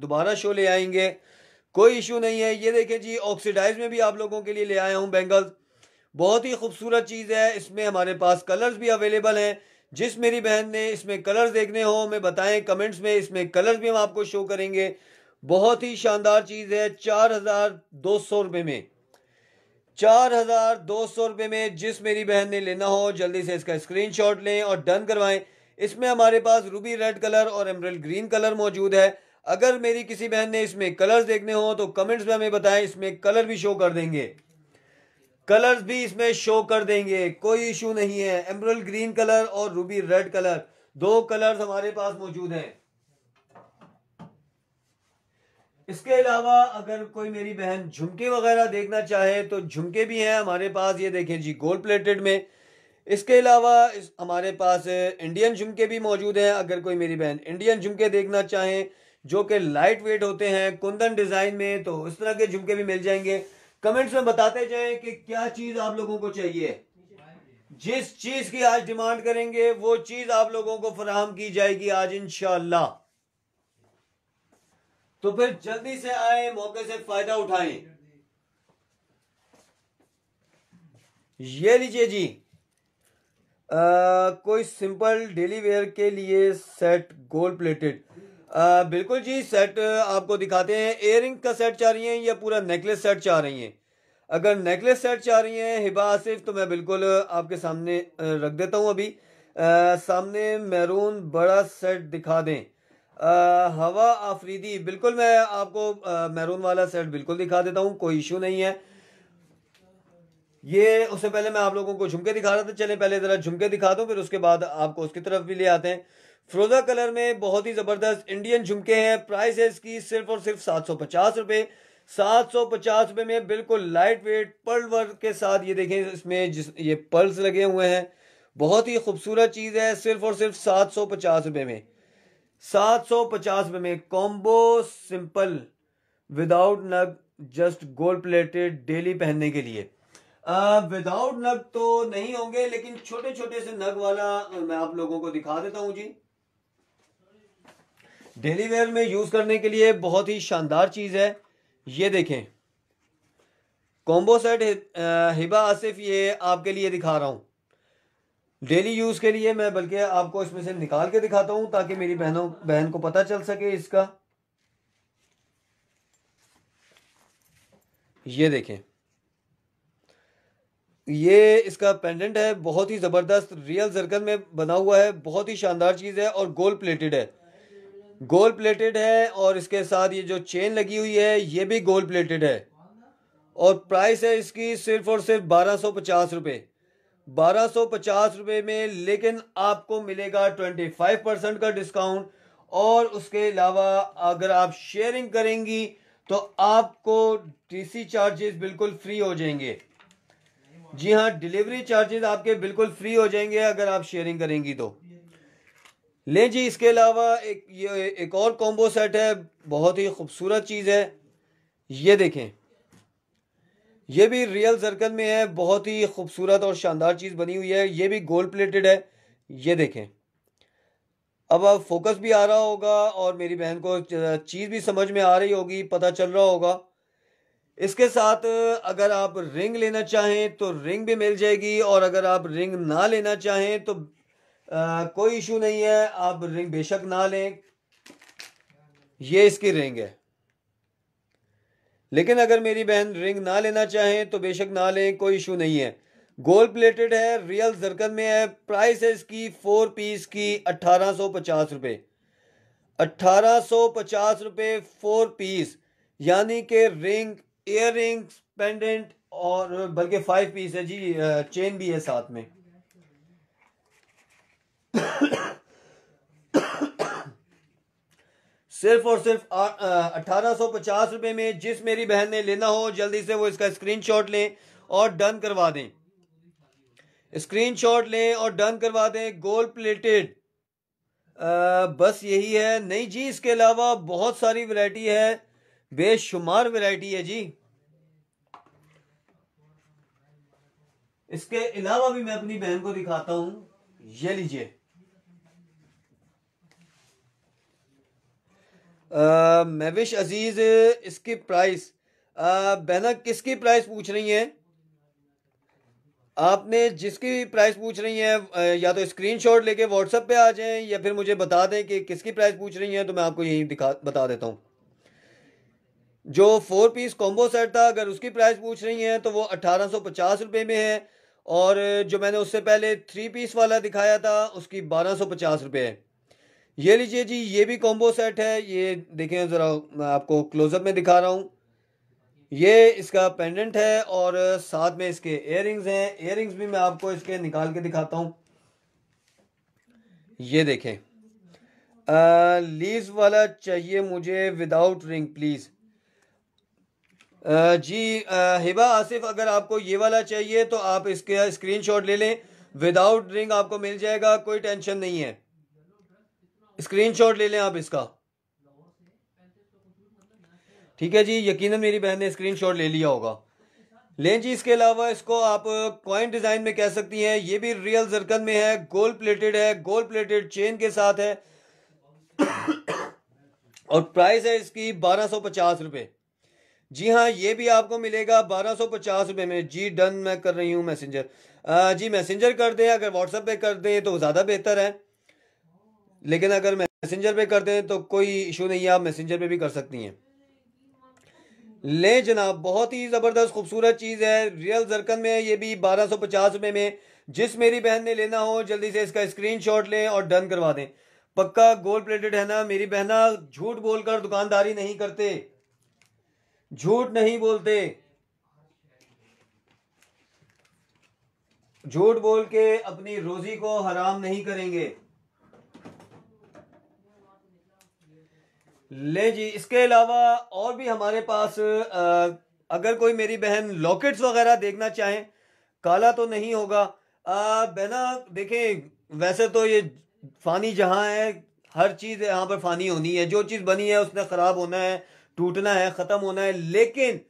दोबारा शो ले आएंगे कोई इशू नहीं है ये देखें जी ऑक्सीडाइज में भी आप लोगों के लिए ले आया हूँ बैंगल्स बहुत ही खूबसूरत चीज़ है इसमें हमारे पास कलर्स भी अवेलेबल हैं जिस मेरी बहन ने इसमें कलर्स देखने हो हमें बताएं कमेंट्स में इसमें कलर्स भी हम आपको शो करेंगे बहुत ही शानदार चीज़ है चार हज़ार दो सौ रुपये में चार हज़ार दो सौ रुपये में जिस मेरी बहन ने लेना हो जल्दी से इसका स्क्रीनशॉट लें और डन करवाएं इसमें हमारे पास रूबी रेड कलर और एमरल ग्रीन कलर मौजूद है अगर मेरी किसी बहन ने इसमें कलर्स देखने हो तो कमेंट्स में हमें बताएं इसमें कलर भी शो कर देंगे कलर्स भी इसमें शो कर देंगे कोई इशू नहीं है एमरल ग्रीन कलर और रूबी रेड कलर दो कलर्स हमारे पास मौजूद हैं इसके अलावा अगर कोई मेरी बहन झुमके वगैरह देखना चाहे तो झुमके भी हैं हमारे पास ये देखें जी गोल्ड प्लेटेड में इसके अलावा इस हमारे पास इंडियन झुमके भी मौजूद हैं अगर कोई मेरी बहन इंडियन झुमके देखना चाहें जो कि लाइट वेट होते हैं कुंदन डिज़ाइन में तो इस तरह के झुमके भी मिल जाएंगे कमेंट्स में बताते जाएं कि क्या चीज आप लोगों को चाहिए जिस चीज की आज डिमांड करेंगे वो चीज आप लोगों को फराहम की जाएगी आज इनशाला तो फिर जल्दी से आए मौके से फायदा उठाएं ये लीजिए जी आ, कोई सिंपल डेली वेयर के लिए सेट गोल्ड प्लेटेड आ, बिल्कुल जी सेट आपको दिखाते हैं एयरिंग का सेट चाह रही हैं या पूरा नेकलेस सेट चाह रही हैं अगर नेकलेस सेट चाह रही हैं हिबा आसिफ तो मैं बिल्कुल आपके सामने रख देता हूं अभी आ, सामने मैरून बड़ा सेट दिखा दें आ, हवा आफरीदी बिल्कुल मैं आपको आ, मैरून वाला सेट बिल्कुल दिखा देता हूँ कोई इशू नहीं है ये उससे पहले मैं आप लोगों को झुमके दिखा रहा था चले पहले ज़रा झुमके दिखा दूँ फिर उसके बाद आपको उसकी तरफ भी ले आते हैं फिरोजा कलर में बहुत ही ज़बरदस्त इंडियन झुमके हैं प्राइस है इसकी सिर्फ और सिर्फ सात सौ पचास रुपए सात सौ पचास रुपए में बिल्कुल लाइट वेट पर्ल वर्क के साथ ये देखें इसमें जिस ये पर्ल्स लगे हुए हैं बहुत ही खूबसूरत चीज़ है सिर्फ और सिर्फ सात सौ पचास रुपए में सात सौ पचास रुपये में कॉम्बो सिंपल विदाउट नग जस्ट गोल्ड प्लेटेड डेली पहनने के लिए विदाउट नग तो नहीं होंगे लेकिन छोटे छोटे से नग वाला मैं आप लोगों को दिखा देता हूं जी डेली वेयर में यूज़ करने के लिए बहुत ही शानदार चीज़ है ये देखें कॉम्बो सेट हिबा आसिफ ये आपके लिए दिखा रहा हूं डेली यूज़ के लिए मैं बल्कि आपको इसमें से निकाल के दिखाता हूं ताकि मेरी बहनों बहन को पता चल सके इसका ये देखें ये इसका पेंडेंट है बहुत ही ज़बरदस्त रियल जरकन में बना हुआ है बहुत ही शानदार चीज़ है और गोल्ड प्लेटेड है गोल प्लेटेड है और इसके साथ ये जो चेन लगी हुई है ये भी गोल प्लेटेड है और प्राइस है इसकी सिर्फ और सिर्फ बारह सौ पचास रुपये बारह सौ पचास रुपये में लेकिन आपको मिलेगा ट्वेंटी फाइव परसेंट का डिस्काउंट और उसके अलावा अगर आप शेयरिंग करेंगी तो आपको डीसी चार्जेस बिल्कुल फ्री हो जाएंगे जी हाँ डिलीवरी चार्जेस आपके बिल्कुल फ्री हो जाएंगे अगर आप शेयरिंग करेंगी तो ले जी इसके अलावा एक ये एक और कॉम्बो सेट है बहुत ही खूबसूरत चीज़ है ये देखें ये भी रियल जरकन में है बहुत ही खूबसूरत और शानदार चीज़ बनी हुई है ये भी गोल्ड प्लेटेड है ये देखें अब अब फोकस भी आ रहा होगा और मेरी बहन को चीज़ भी समझ में आ रही होगी पता चल रहा होगा इसके साथ अगर आप रिंग लेना चाहें तो रिंग भी मिल जाएगी और अगर आप रिंग ना लेना चाहें तो कोई इशू नहीं है आप रिंग बेशक ना लें ये इसकी रिंग है लेकिन अगर मेरी बहन रिंग ना लेना चाहें तो बेशक ना लें कोई इशू नहीं है गोल्ड प्लेटेड है रियल जरकन में है प्राइस है इसकी फोर पीस की अट्ठारह सौ पचास रुपये अट्ठारह सौ पचास रुपये फोर पीस यानी कि रिंग इयर पेंडेंट और बल्कि फाइव पीस है जी चेन भी है साथ में सिर्फ और सिर्फ अठारह सौ पचास रुपए में जिस मेरी बहन ने लेना हो जल्दी से वो इसका स्क्रीनशॉट लें और डन करवा दें स्क्रीनशॉट लें और डन करवा दें गोल प्लेटेड बस यही है नहीं जी इसके अलावा बहुत सारी वैरायटी है बेशुमार वैरायटी है जी इसके अलावा भी मैं अपनी बहन को दिखाता हूं ये लीजिए महविश अजीज़ इसकी प्राइस बहना किसकी प्राइस पूछ रही हैं आपने जिसकी प्राइस पूछ रही हैं या तो स्क्रीनशॉट लेके व्हाट्सएप पे आ जाएं या फिर मुझे बता दें कि किसकी प्राइस पूछ रही हैं तो मैं आपको यही दिखा बता देता हूँ जो फोर पीस कॉम्बो सेट था अगर उसकी प्राइस पूछ रही हैं तो वो अट्ठारह सौ पचास रुपये में है और जो मैंने उससे पहले थ्री पीस वाला दिखाया था उसकी बारह सौ पचास रुपये है ये लीजिए जी ये भी कॉम्बो सेट है ये देखें ज़रा मैं आपको क्लोजअप में दिखा रहा हूँ ये इसका पेंडेंट है और साथ में इसके इयर हैं इयर भी मैं आपको इसके निकाल के दिखाता हूँ ये देखें लीज वाला चाहिए मुझे विदाउट रिंग प्लीज़ जी आ, हिबा आसिफ अगर आपको ये वाला चाहिए तो आप इसके स्क्रीनशॉट ले लें विदाउट रिंग आपको मिल जाएगा कोई टेंशन नहीं है स्क्रीन शॉट ले लें आप इसका ठीक है जी यकीनन मेरी बहन ने स्क्रीन शॉट ले लिया होगा लें जी इसके अलावा इसको आप कॉइन डिज़ाइन में कह सकती हैं ये भी रियल जरकन में है गोल्ड प्लेटेड है गोल्ड प्लेटेड चेन के साथ है और प्राइस है इसकी बारह सौ पचास रुपए जी हाँ ये भी आपको मिलेगा बारह सौ पचास रुपए में जी डन मैं कर रही हूँ मैसेंजर जी मैसेंजर कर दें अगर व्हाट्सएप पे कर दें तो ज़्यादा बेहतर है लेकिन अगर मैसेंजर पे करते हैं तो कोई इशू नहीं है आप मैसेंजर पे भी कर सकती हैं ले जनाब बहुत ही ज़बरदस्त खूबसूरत चीज़ है रियल जरकन में ये भी बारह सौ पचास रुपए में जिस मेरी बहन ने लेना हो जल्दी से इसका स्क्रीन शॉट लें और डन करवा दें पक्का गोल्ड प्लेटेड है ना मेरी बहना झूठ बोलकर दुकानदारी नहीं करते झूठ नहीं बोलते झूठ बोल के अपनी रोजी को हराम नहीं करेंगे ले जी इसके अलावा और भी हमारे पास आ, अगर कोई मेरी बहन लॉकेट्स वगैरह देखना चाहे काला तो नहीं होगा बहना देखें वैसे तो ये फानी जहां है हर चीज़ यहाँ पर फानी होनी है जो चीज़ बनी है उसने ख़राब होना है टूटना है ख़त्म होना है लेकिन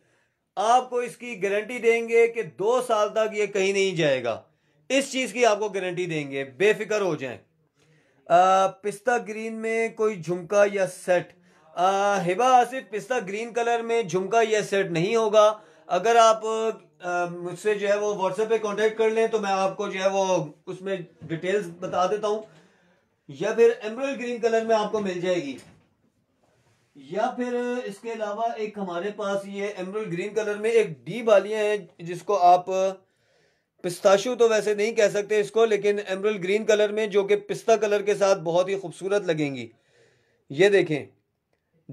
आपको इसकी गारंटी देंगे कि दो साल तक ये कहीं नहीं जाएगा इस चीज़ की आपको गारंटी देंगे बेफिक्र हो जाए पिस्ता ग्रीन में कोई झुमका या सेट हिबा आसिफ पिस्ता ग्रीन कलर में झुमका यह सेट नहीं होगा अगर आप मुझसे जो है वो व्हाट्सएप पे कांटेक्ट कर लें तो मैं आपको जो है वो उसमें डिटेल्स बता देता हूं या फिर एमरल ग्रीन कलर में आपको मिल जाएगी या फिर इसके अलावा एक हमारे पास ये एमरल ग्रीन कलर में एक डी बालियां हैं जिसको आप पिस्ताशू तो वैसे नहीं कह सकते इसको लेकिन एमरल ग्रीन कलर में जो कि पिस्ता कलर के साथ बहुत ही खूबसूरत लगेंगी ये देखें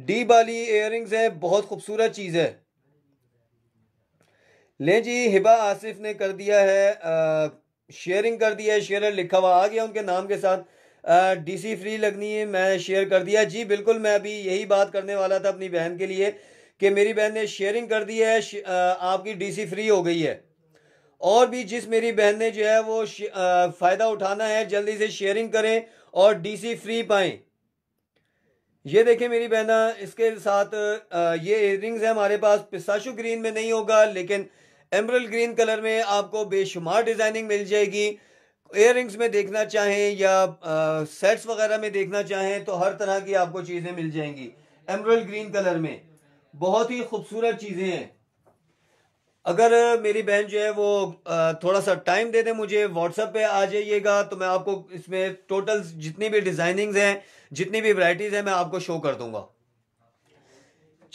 डी वाली एयरिंग्स है बहुत खूबसूरत चीज़ है ले जी हिबा आसिफ ने कर दिया है आ, शेयरिंग कर दिया है शेयर लिखा हुआ आ गया उनके नाम के साथ डीसी फ्री लगनी है मैं शेयर कर दिया जी बिल्कुल मैं अभी यही बात करने वाला था अपनी बहन के लिए कि मेरी बहन ने शेयरिंग कर दी है आपकी डीसी फ्री हो गई है और भी जिस मेरी बहन ने जो है वो फ़ायदा उठाना है जल्दी से शेयरिंग करें और डीसी फ्री पाएं ये देखें मेरी बहना इसके साथ ये इयर है हमारे पास पिसाशु ग्रीन में नहीं होगा लेकिन एमरल ग्रीन कलर में आपको बेशुमार डिज़ाइनिंग मिल जाएगी इयर में देखना चाहें या सेट्स वगैरह में देखना चाहें तो हर तरह की आपको चीज़ें मिल जाएंगी एमरल ग्रीन कलर में बहुत ही खूबसूरत चीज़ें हैं अगर मेरी बहन जो है वो थोड़ा सा टाइम दे दे मुझे व्हाट्सएप पे आ जाइएगा तो मैं आपको इसमें टोटल जितनी भी डिज़ाइनिंग्स हैं जितनी भी वैरायटीज़ हैं मैं आपको शो कर दूंगा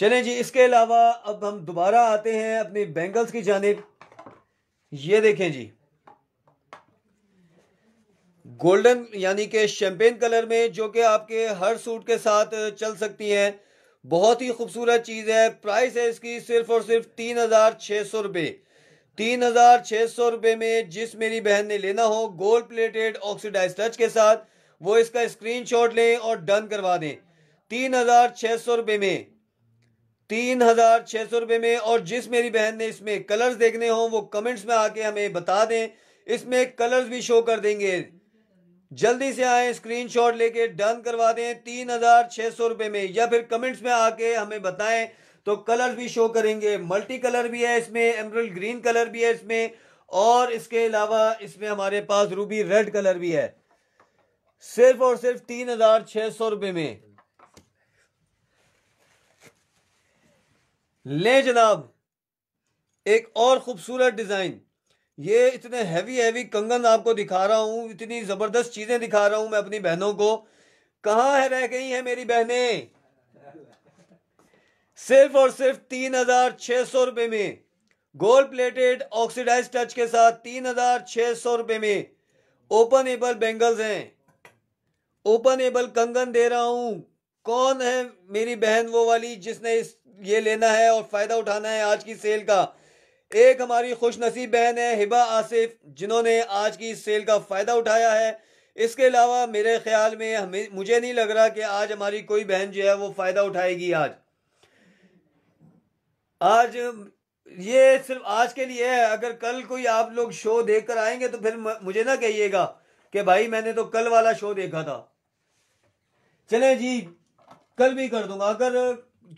चलें जी इसके अलावा अब हम दोबारा आते हैं अपनी बैंगल्स की जानब ये देखें जी गोल्डन यानी के शैम्पेन कलर में जो कि आपके हर सूट के साथ चल सकती हैं बहुत ही खूबसूरत चीज़ है प्राइस है इसकी सिर्फ और सिर्फ तीन हज़ार छह सौ रुपए तीन हज़ार छह सौ रुपये में जिस मेरी बहन ने लेना हो गोल्ड प्लेटेड ऑक्सीडाइज टच के साथ वो इसका स्क्रीन शॉट लें और डन करवा दें तीन हज़ार छह सौ रुपये में तीन हज़ार छह सौ रुपये में और जिस मेरी बहन ने इसमें कलर्स देखने हों वो कमेंट्स में आके हमें बता दें इसमें कलर्स भी शो कर देंगे जल्दी से आए स्क्रीनशॉट लेके डन करवा दें तीन हजार छह सौ रुपए में या फिर कमेंट्स में आके हमें बताएं तो कलर भी शो करेंगे मल्टी कलर भी है इसमें एमरल ग्रीन कलर भी है इसमें और इसके अलावा इसमें हमारे पास रूबी रेड कलर भी है सिर्फ और सिर्फ तीन हजार छह सौ रुपए में ले जनाब एक और खूबसूरत डिजाइन ये इतने हैवी हैवी कंगन आपको दिखा रहा हूँ इतनी ज़बरदस्त चीज़ें दिखा रहा हूँ मैं अपनी बहनों को कहा है रह गई है मेरी बहने सिर्फ और सिर्फ तीन हजार छह सौ रुपए में गोल्ड प्लेटेड ऑक्सीडाइज टच के साथ तीन हजार छह सौ रुपए में ओपन एबल बेंगल्स हैं ओपन एबल कंगन दे रहा हूं कौन है मेरी बहन वो वाली जिसने इस ये लेना है और फ़ायदा उठाना है आज की सेल का एक हमारी खुश नसीब बहन है हिबा आसिफ जिन्होंने आज की सेल का फ़ायदा उठाया है इसके अलावा मेरे ख्याल में हमें मुझे नहीं लग रहा कि आज हमारी कोई बहन जो है वो फ़ायदा उठाएगी आज आज ये सिर्फ आज के लिए है अगर कल कोई आप लोग शो देख कर आएंगे तो फिर मुझे ना कहिएगा कि भाई मैंने तो कल वाला शो देखा था चले जी कल भी कर दूंगा अगर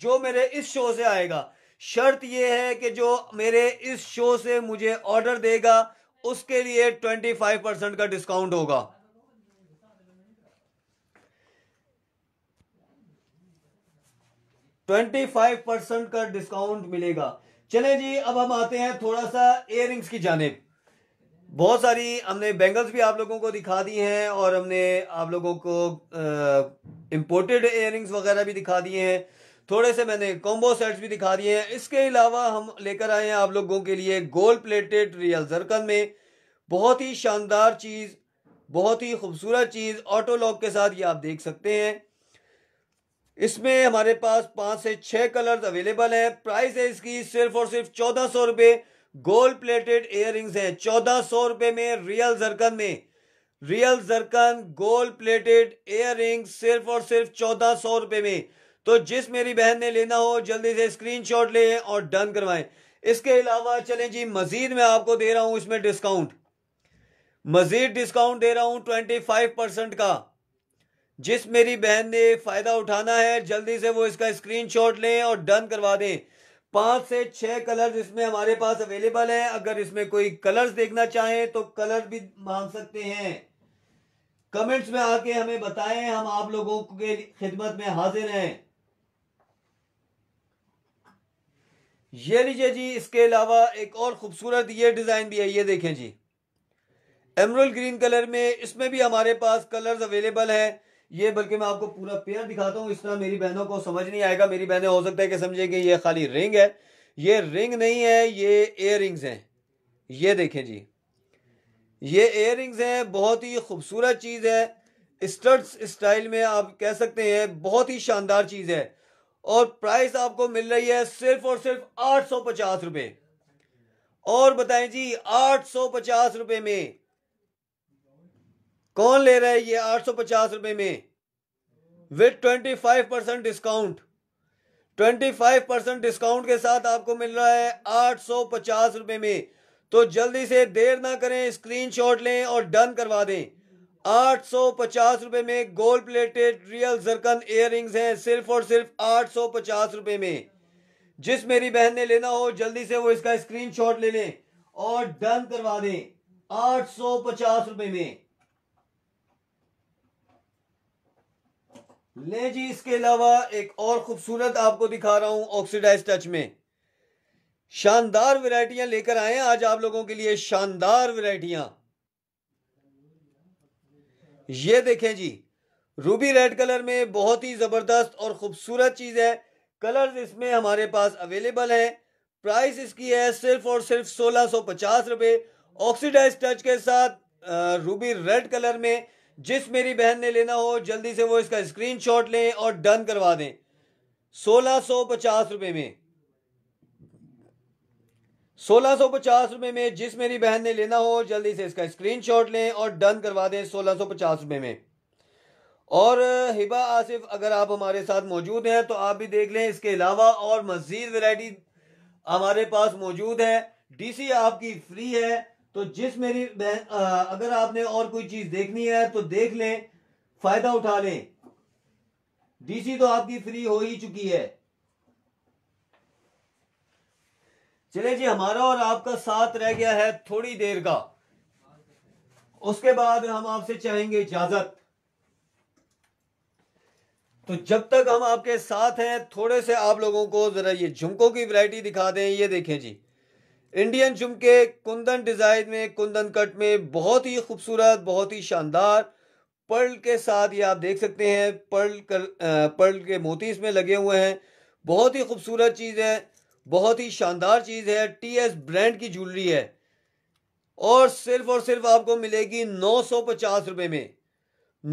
जो मेरे इस शो से आएगा शर्त यह है कि जो मेरे इस शो से मुझे ऑर्डर देगा उसके लिए ट्वेंटी फाइव परसेंट का डिस्काउंट होगा ट्वेंटी फाइव परसेंट का डिस्काउंट मिलेगा चले जी अब हम आते हैं थोड़ा सा इयर की जानेब बहुत सारी हमने बैंगल्स भी आप लोगों को दिखा दी हैं और हमने आप लोगों को इम्पोर्टेड इयर वगैरह भी दिखा दिए हैं थोड़े से मैंने कॉम्बो सेट्स भी दिखा दिए हैं इसके अलावा हम लेकर आए हैं आप लोगों के लिए गोल्ड प्लेटेड रियल जरकन में बहुत ही शानदार चीज़ बहुत ही खूबसूरत चीज़ ऑटो लॉक के साथ ये आप देख सकते हैं इसमें हमारे पास पाँच से छः कलर्स अवेलेबल हैं प्राइस है इसकी सिर्फ और सिर्फ चौदह सौ रुपये गोल्ड प्लेटेड इयर हैं चौदह सौ रुपये में रियल जरकन में real zircon gold plated ear सिर्फ और सिर्फ चौदह सौ रुपये में तो जिस मेरी बहन ने लेना हो जल्दी से स्क्रीन शॉट लें और डन करवाएं इसके अलावा चलें जी मजीद मैं आपको दे रहा हूं इसमें डिस्काउंट मजीद डिस्काउंट दे रहा हूं ट्वेंटी फाइव परसेंट का जिस मेरी बहन ने फायदा उठाना है जल्दी से वो इसका स्क्रीन शॉट लें और डन करवा दें पांच से छह कलर इसमें हमारे पास अवेलेबल है अगर इसमें कोई कलर्स देखना चाहें तो कलर भी मांग सकते हैं कमेंट्स में आके हमें बताएं हम आप लोगों के खिदमत में हाजिर हैं ये लीजिए जी इसके अलावा एक और खूबसूरत ये डिज़ाइन भी है ये देखें जी एमरल ग्रीन कलर में इसमें भी हमारे पास कलर्स अवेलेबल है ये बल्कि मैं आपको पूरा पेयर दिखाता हूँ इस तरह मेरी बहनों को समझ नहीं आएगा मेरी बहनें हो सकता है कि समझेंगे ये खाली रिंग है ये रिंग नहीं है ये एयर रिंग्स हैं ये देखें जी ये एयर रिंग्स हैं बहुत ही खूबसूरत चीज़ है स्टर्ट्स स्टाइल में आप कह सकते हैं बहुत ही शानदार चीज़ है और प्राइस आपको मिल रही है सिर्फ और सिर्फ आठ सौ पचास रुपए और बताएं जी आठ सौ पचास रुपए में कौन ले रहा है ये आठ सौ पचास रुपए में with twenty five percent discount twenty five percent discount के साथ आपको मिल रहा है आठ सौ पचास रुपए में तो जल्दी से देर ना करें स्क्रीनशॉट लें और डन करवा दें आठ सौ पचास रुपए में gold plated real zircon ear हैं सिर्फ और सिर्फ आठ सौ पचास रुपए में जिस मेरी बहन ने लेना हो जल्दी से वो इसका स्क्रीनशॉट ले लें और डन करवा दें आठ सौ पचास रुपए में ले जी इसके अलावा एक और खूबसूरत आपको दिखा रहा हूं ऑक्सीडाइज टच में शानदार वैरायटियां लेकर आए आज आप लोगों के लिए शानदार वैरायटियां ये देखें जी रूबी रेड कलर में बहुत ही ज़बरदस्त और ख़ूबसूरत चीज़ है कलर्स इसमें हमारे पास अवेलेबल हैं प्राइस इसकी है सिर्फ और सिर्फ सोलह सौ पचास रुपये ऑक्सीडाइज टच के साथ रूबी रेड कलर में जिस मेरी बहन ने लेना हो जल्दी से वो इसका स्क्रीनशॉट लें और डन करवा दें सोलह सौ पचास रुपये में सोलह सौ पचास रुपए में जिस मेरी बहन ने लेना हो जल्दी से इसका स्क्रीनशॉट लें और डन करवा दें सोलह सौ पचास रुपए में और हिबा आसिफ अगर आप हमारे साथ मौजूद हैं तो आप भी देख लें इसके अलावा और मज़ीद वैरायटी हमारे पास मौजूद है डीसी आपकी फ्री है तो जिस मेरी बहन अगर आपने और कोई चीज़ देखनी है तो देख लें फ़ायदा उठा लें डीसी तो आपकी फ्री हो ही चुकी है चले जी हमारा और आपका साथ रह गया है थोड़ी देर का उसके बाद हम आपसे चाहेंगे इजाजत तो जब तक हम आपके साथ हैं थोड़े से आप लोगों को जरा ये झुमकों की वैरायटी दिखा दें ये देखें जी इंडियन झुमके कुंदन डिजाइन में कुंदन कट में बहुत ही खूबसूरत बहुत ही शानदार पर्ल के साथ ये आप देख सकते हैं पर्ल कर, आ, पर्ल के मोती इसमें लगे हुए हैं बहुत ही खूबसूरत चीज़ है बहुत ही शानदार चीज़ है टी एस ब्रांड की ज्वेलरी है और सिर्फ और सिर्फ आपको मिलेगी नौ सौ पचास रुपये में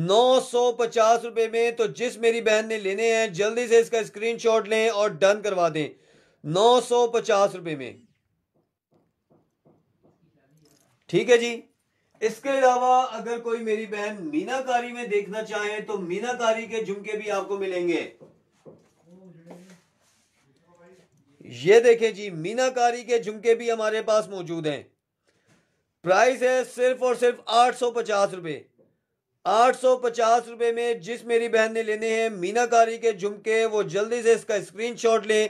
नौ सौ पचास रुपये में तो जिस मेरी बहन ने लेने हैं जल्दी से इसका स्क्रीन शॉट लें और डन करवा दें नौ सौ पचास रुपये में ठीक है जी इसके अलावा अगर कोई मेरी बहन मीनाकारी में देखना चाहे तो मीनाकारी के झुमके भी आपको मिलेंगे ये देखें जी मीनाकारी के झुमके भी हमारे पास मौजूद हैं प्राइस है सिर्फ और सिर्फ आठ सौ पचास रुपये आठ सौ पचास रुपये में जिस मेरी बहन ने लेने हैं मीनाकारी के झुमके वो जल्दी से इसका स्क्रीनशॉट लें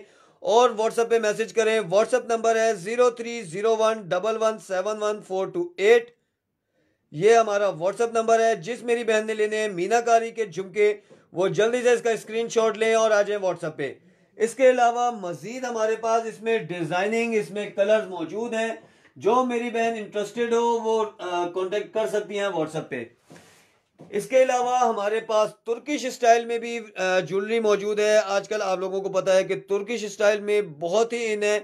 और व्हाट्सएप पे मैसेज करें व्हाट्सएप नंबर है zero three zero one double one seven one four two eight ये हमारा व्हाट्सएप नंबर है जिस मेरी बहन ने लेने हैं मीनाकारी के झुमके वो जल्दी से इसका शॉट लें और आ जाए व्हाट्सएप पे इसके अलावा मज़ीद हमारे पास इसमें डिज़ाइनिंग इसमें कलर्स मौजूद हैं जो मेरी बहन इंटरेस्टेड हो वो कांटेक्ट कर सकती हैं व्हाट्सएप पे इसके अलावा हमारे पास तुर्किश स्टाइल में भी ज्वेलरी मौजूद है आजकल आप लोगों को पता है कि तुर्किश स्टाइल में बहुत ही इन्हें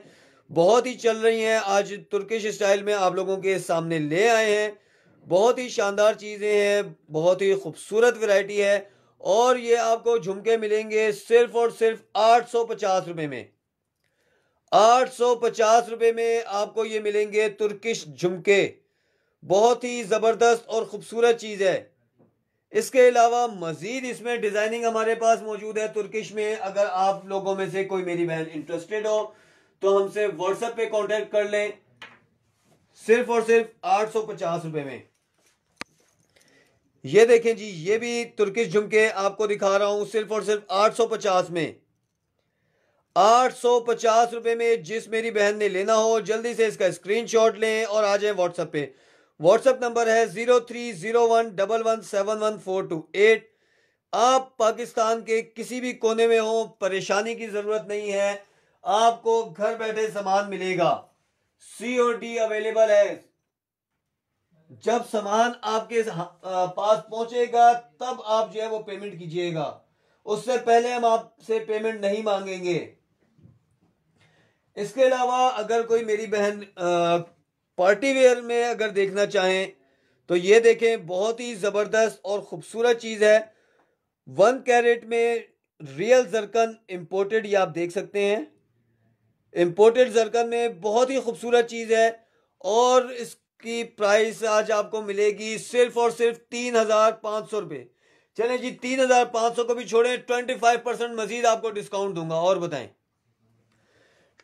बहुत ही चल रही हैं आज तुर्किश स्टाइल में आप लोगों के सामने ले आए हैं बहुत ही शानदार चीज़ें हैं बहुत ही खूबसूरत वैरायटी है और ये आपको झुमके मिलेंगे सिर्फ और सिर्फ आठ सौ पचास रुपए में आठ सौ पचास रुपए में आपको ये मिलेंगे तुर्किश झुमके बहुत ही ज़बरदस्त और ख़ूबसूरत चीज़ है इसके अलावा मज़ीद इसमें डिज़ाइनिंग हमारे पास मौजूद है तुर्किश में अगर आप लोगों में से कोई मेरी बहन इंटरेस्टेड हो तो हमसे व्हाट्सएप पे कांटेक्ट कर लें सिर्फ और सिर्फ आठ सौ पचास रुपए में ये देखें जी ये भी तुर्किश झुमके आपको दिखा रहा हूँ सिर्फ और सिर्फ 850 में 850 रुपए में जिस मेरी बहन ने लेना हो जल्दी से इसका स्क्रीनशॉट लें और आ जाए व्हाट्सएप पे व्हाट्सएप नंबर है zero three zero one double one seven one four two eight आप पाकिस्तान के किसी भी कोने में हो परेशानी की ज़रूरत नहीं है आपको घर बैठे सामान मिलेगा सी अवेलेबल है जब सामान आपके पास पहुंचेगा तब आप जो है वो पेमेंट कीजिएगा उससे पहले हम आपसे पेमेंट नहीं मांगेंगे इसके अलावा अगर कोई मेरी बहन पार्टी वेयर में अगर देखना चाहें तो ये देखें बहुत ही ज़बरदस्त और ख़ूबसूरत चीज़ है वन कैरेट में रियल जरकन इम्पोर्टेड ये आप देख सकते हैं इम्पोर्टेड जरकन में बहुत ही खूबसूरत चीज़ है और इस की प्राइस आज आपको मिलेगी सिर्फ और सिर्फ तीन हजार पाँच सौ रुपये चले जी तीन हजार पाँच सौ को भी छोड़ें ट्वेंटी फाइव परसेंट मजीद आपको डिस्काउंट दूंगा और बताएं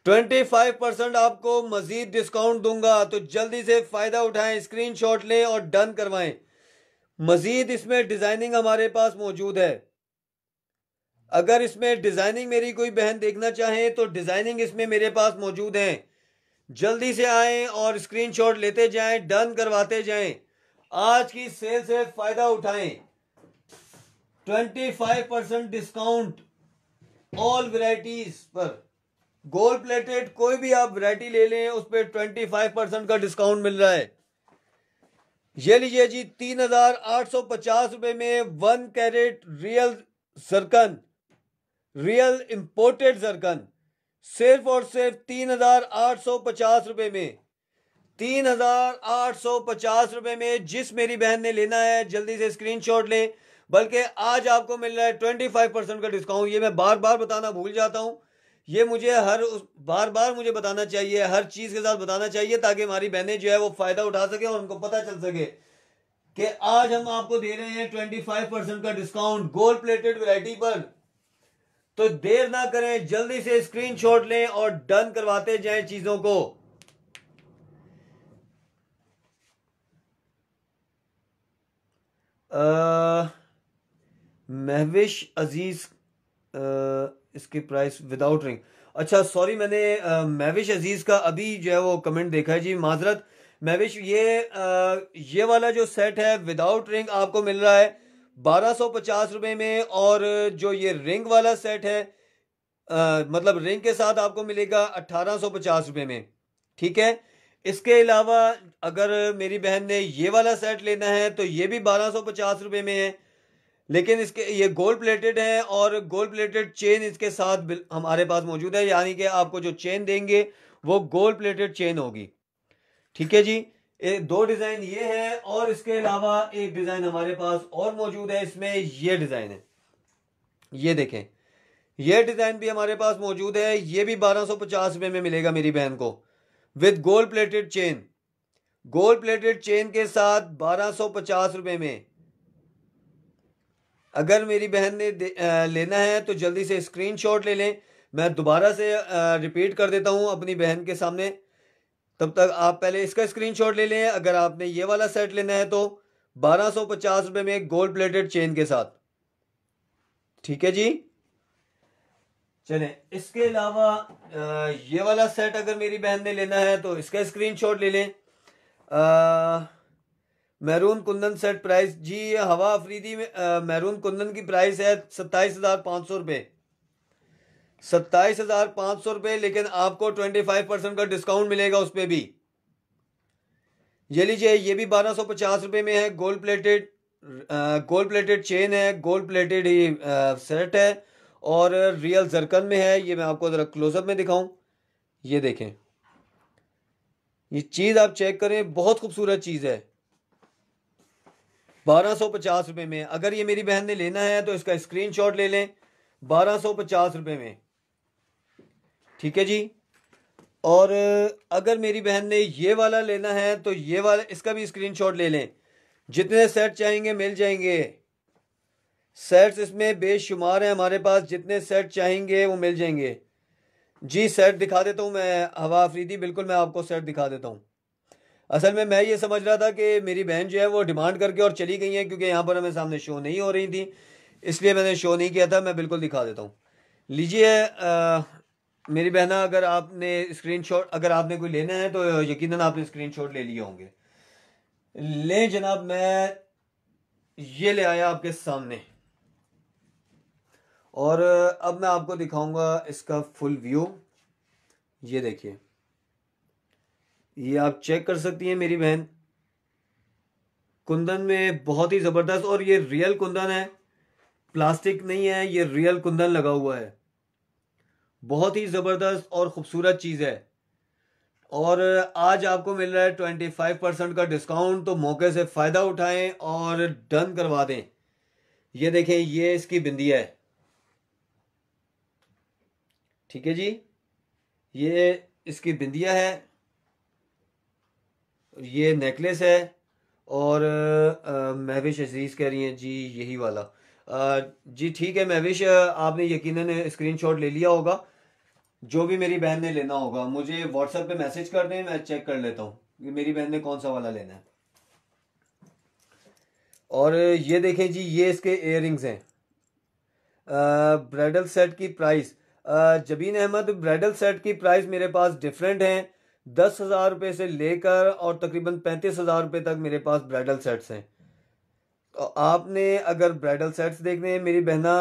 ट्वेंटी फाइव परसेंट आपको मजीद डिस्काउंट दूंगा तो जल्दी से फ़ायदा उठाएं शॉट लें और डन करवाएं मजीद इसमें डिज़ाइनिंग हमारे पास मौजूद है अगर इसमें डिज़ाइनिंग मेरी कोई बहन देखना चाहे तो डिज़ाइनिंग इसमें मेरे पास मौजूद है जल्दी से आए और स्क्रीनशॉट लेते जाएं डन करवाते जाएं आज की सेल से फ़ायदा उठाएं 25 परसेंट डिस्काउंट ऑल वैरायटीज पर गोल्ड प्लेटेड कोई भी आप वैरायटी ले लें उस पर ट्वेंटी फाइव परसेंट का डिस्काउंट मिल रहा है ये लीजिए जी तीन हजार आठ सौ पचास रुपए में one carat real zircon real imported zircon सिर्फ और सिर्फ तीन हजार आठ सौ पचास रुपए में तीन हजार आठ सौ पचास रुपए में जिस मेरी बहन ने लेना है जल्दी से स्क्रीनशॉट लें बल्कि आज आपको मिल रहा है ट्वेंटी फाइव परसेंट का डिस्काउंट ये मैं बार बार बताना भूल जाता हूं ये मुझे हर बार बार मुझे बताना चाहिए हर चीज़ के साथ बताना चाहिए ताकि हमारी बहनें जो है वो फ़ायदा उठा सके और उनको पता चल सके कि आज हम आपको दे रहे हैं ट्वेंटी फाइव परसेंट का डिस्काउंट गोल्ड प्लेटेड वैरायटी पर तो देर ना करें जल्दी से स्क्रीनशॉट लें और डन करवाते जाएं चीजों को महविश अजीज आ, इसकी प्राइस विदाउट रिंग अच्छा सॉरी मैंने महविश अजीज का अभी जो है वो कमेंट देखा है जी माजरत महविश ये आ, ये वाला जो सेट है विदाउट रिंग आपको मिल रहा है बारह सौ पचास में और जो ये रिंग वाला सेट है आ, मतलब रिंग के साथ आपको मिलेगा अट्ठारह सौ पचास रुपये में ठीक है इसके अलावा अगर मेरी बहन ने ये वाला सेट लेना है तो ये भी बारह सौ पचास में है लेकिन इसके ये गोल्ड प्लेटेड है और गोल्ड प्लेटेड चेन इसके साथ हमारे पास मौजूद है यानी कि आपको जो चेन देंगे वो गोल्ड प्लेटेड चेन होगी ठीक है जी एक दो डिजाइन ये है और इसके अलावा एक डिजाइन हमारे पास और मौजूद है इसमें ये डिजाइन है ये देखें ये डिजाइन भी हमारे पास मौजूद है ये भी बारह सौ पचास रुपए में मिलेगा मेरी बहन को with gold plated chain gold plated chain के साथ बारह सौ पचास रुपए में अगर मेरी बहन ने लेना है तो जल्दी से स्क्रीनशॉट ले लें मैं दोबारा से रिपीट कर देता हूं अपनी बहन के सामने तब तक आप पहले इसका स्क्रीनशॉट ले लें अगर आपने ये वाला सेट लेना है तो बारह सौ पचास रुपए में गोल्ड प्लेटेड चेन के साथ ठीक है जी चले इसके अलावा ये वाला सेट अगर मेरी बहन ने लेना है तो इसका स्क्रीनशॉट ले लें मैरून कुंदन सेट प्राइस जी हवा अफरीदी में मैरून कुंदन की प्राइस है सत्ताईस हज़ार पाँच सौ रुपये सत्ताईस हजार पांच सौ रुपए लेकिन आपको ट्वेंटी फाइव परसेंट का डिस्काउंट मिलेगा उस पर भी ये लीजिए ये भी बारह सौ पचास रुपए में है gold plated gold plated chain है गोल्ड प्लेटेड ही सेट है और रियल जरकन में है ये मैं आपको ज़रा क्लोजअप में दिखाऊं ये देखें ये चीज़ आप चेक करें बहुत खूबसूरत चीज़ है बारह सौ पचास रुपये में अगर ये मेरी बहन ने लेना है तो इसका स्क्रीनशॉट ले लें बारह सौ पचास रुपये में ठीक है जी और अगर मेरी बहन ने ये वाला लेना है तो ये वाला इसका भी स्क्रीनशॉट ले लें जितने सेट चाहेंगे मिल जाएंगे सेट्स इसमें बेशुमार हैं हमारे पास जितने सेट चाहेंगे वो मिल जाएंगे जी सेट दिखा देता हूँ मैं हवा अफरीदी बिल्कुल मैं आपको सेट दिखा देता हूँ असल में मैं ये समझ रहा था कि मेरी बहन जो है वो डिमांड करके और चली गई है क्योंकि यहाँ पर हमें सामने शो नहीं हो रही थी इसलिए मैंने शो नहीं किया था मैं बिल्कुल दिखा देता हूँ लीजिए मेरी बहना अगर आपने स्क्रीनशॉट अगर आपने कोई लेना है तो यकीनन आपने स्क्रीनशॉट ले लिए होंगे ले जनाब मैं ये ले आया आपके सामने और अब मैं आपको दिखाऊंगा इसका फुल व्यू ये देखिए ये आप चेक कर सकती हैं मेरी बहन कुंदन में बहुत ही ज़बरदस्त और ये रियल कुंदन है प्लास्टिक नहीं है ये रियल कुंदन लगा हुआ है बहुत ही ज़बरदस्त और ख़ूबसूरत चीज़ है और आज आपको मिल रहा है ट्वेंटी फाइव परसेंट का डिस्काउंट तो मौके से फ़ायदा उठाएं और डन करवा दें ये देखें ये इसकी बिंदिया है ठीक है जी ये इसकी बिंदिया है ये नेकलेस है और महविश अजीज़ कह रही हैं जी यही वाला आ, जी ठीक है महविश आपने यकीनन स्क्रीनशॉट ले लिया होगा जो भी मेरी बहन ने लेना होगा मुझे व्हाट्सएप पे मैसेज कर दें मैं चेक कर लेता हूँ कि मेरी बहन ने कौन सा वाला लेना है और ये देखें जी ये इसके इयर हैं ब्राइडल सेट की price Jabeen Ahmad bridal set की प्राइस मेरे पास डिफरेंट हैं दस हज़ार रुपये से लेकर और तकरीबन पैंतीस हज़ार रुपये तक मेरे पास ब्राइडल सेट्स हैं आपने अगर ब्राइडल सेट्स देखने हैं मेरी बहना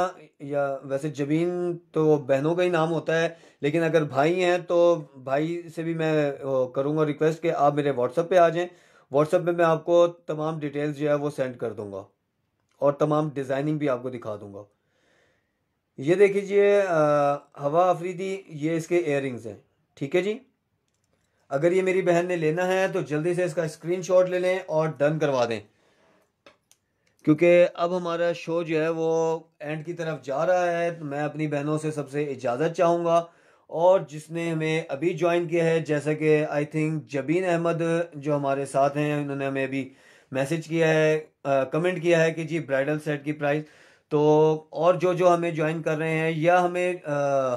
या वैसे जबीन तो बहनों का ही नाम होता है लेकिन अगर भाई हैं तो भाई से भी मैं करूँगा रिक्वेस्ट कि आप मेरे व्हाट्सअप पे आ जाएं व्हाट्सअप में मैं आपको तमाम डिटेल्स जो है वो सेंड कर दूँगा और तमाम डिज़ाइनिंग भी आपको दिखा दूँगा ये देख लीजिए हवा अफरीदी ये इसके एयर हैं ठीक है जी अगर ये मेरी बहन ने लेना है तो जल्दी से इसका स्क्रीन ले लें और डन करवा दें क्योंकि अब हमारा शो जो है वो एंड की तरफ जा रहा है तो मैं अपनी बहनों से सबसे इजाज़त चाहूँगा और जिसने हमें अभी ज्वाइन किया है जैसा कि आई थिंक जबीन अहमद जो हमारे साथ हैं उन्होंने हमें अभी मैसेज किया है आ, कमेंट किया है कि जी ब्राइडल सेट की प्राइस तो और जो जो हमें ज्वाइन कर रहे हैं या हमें आ,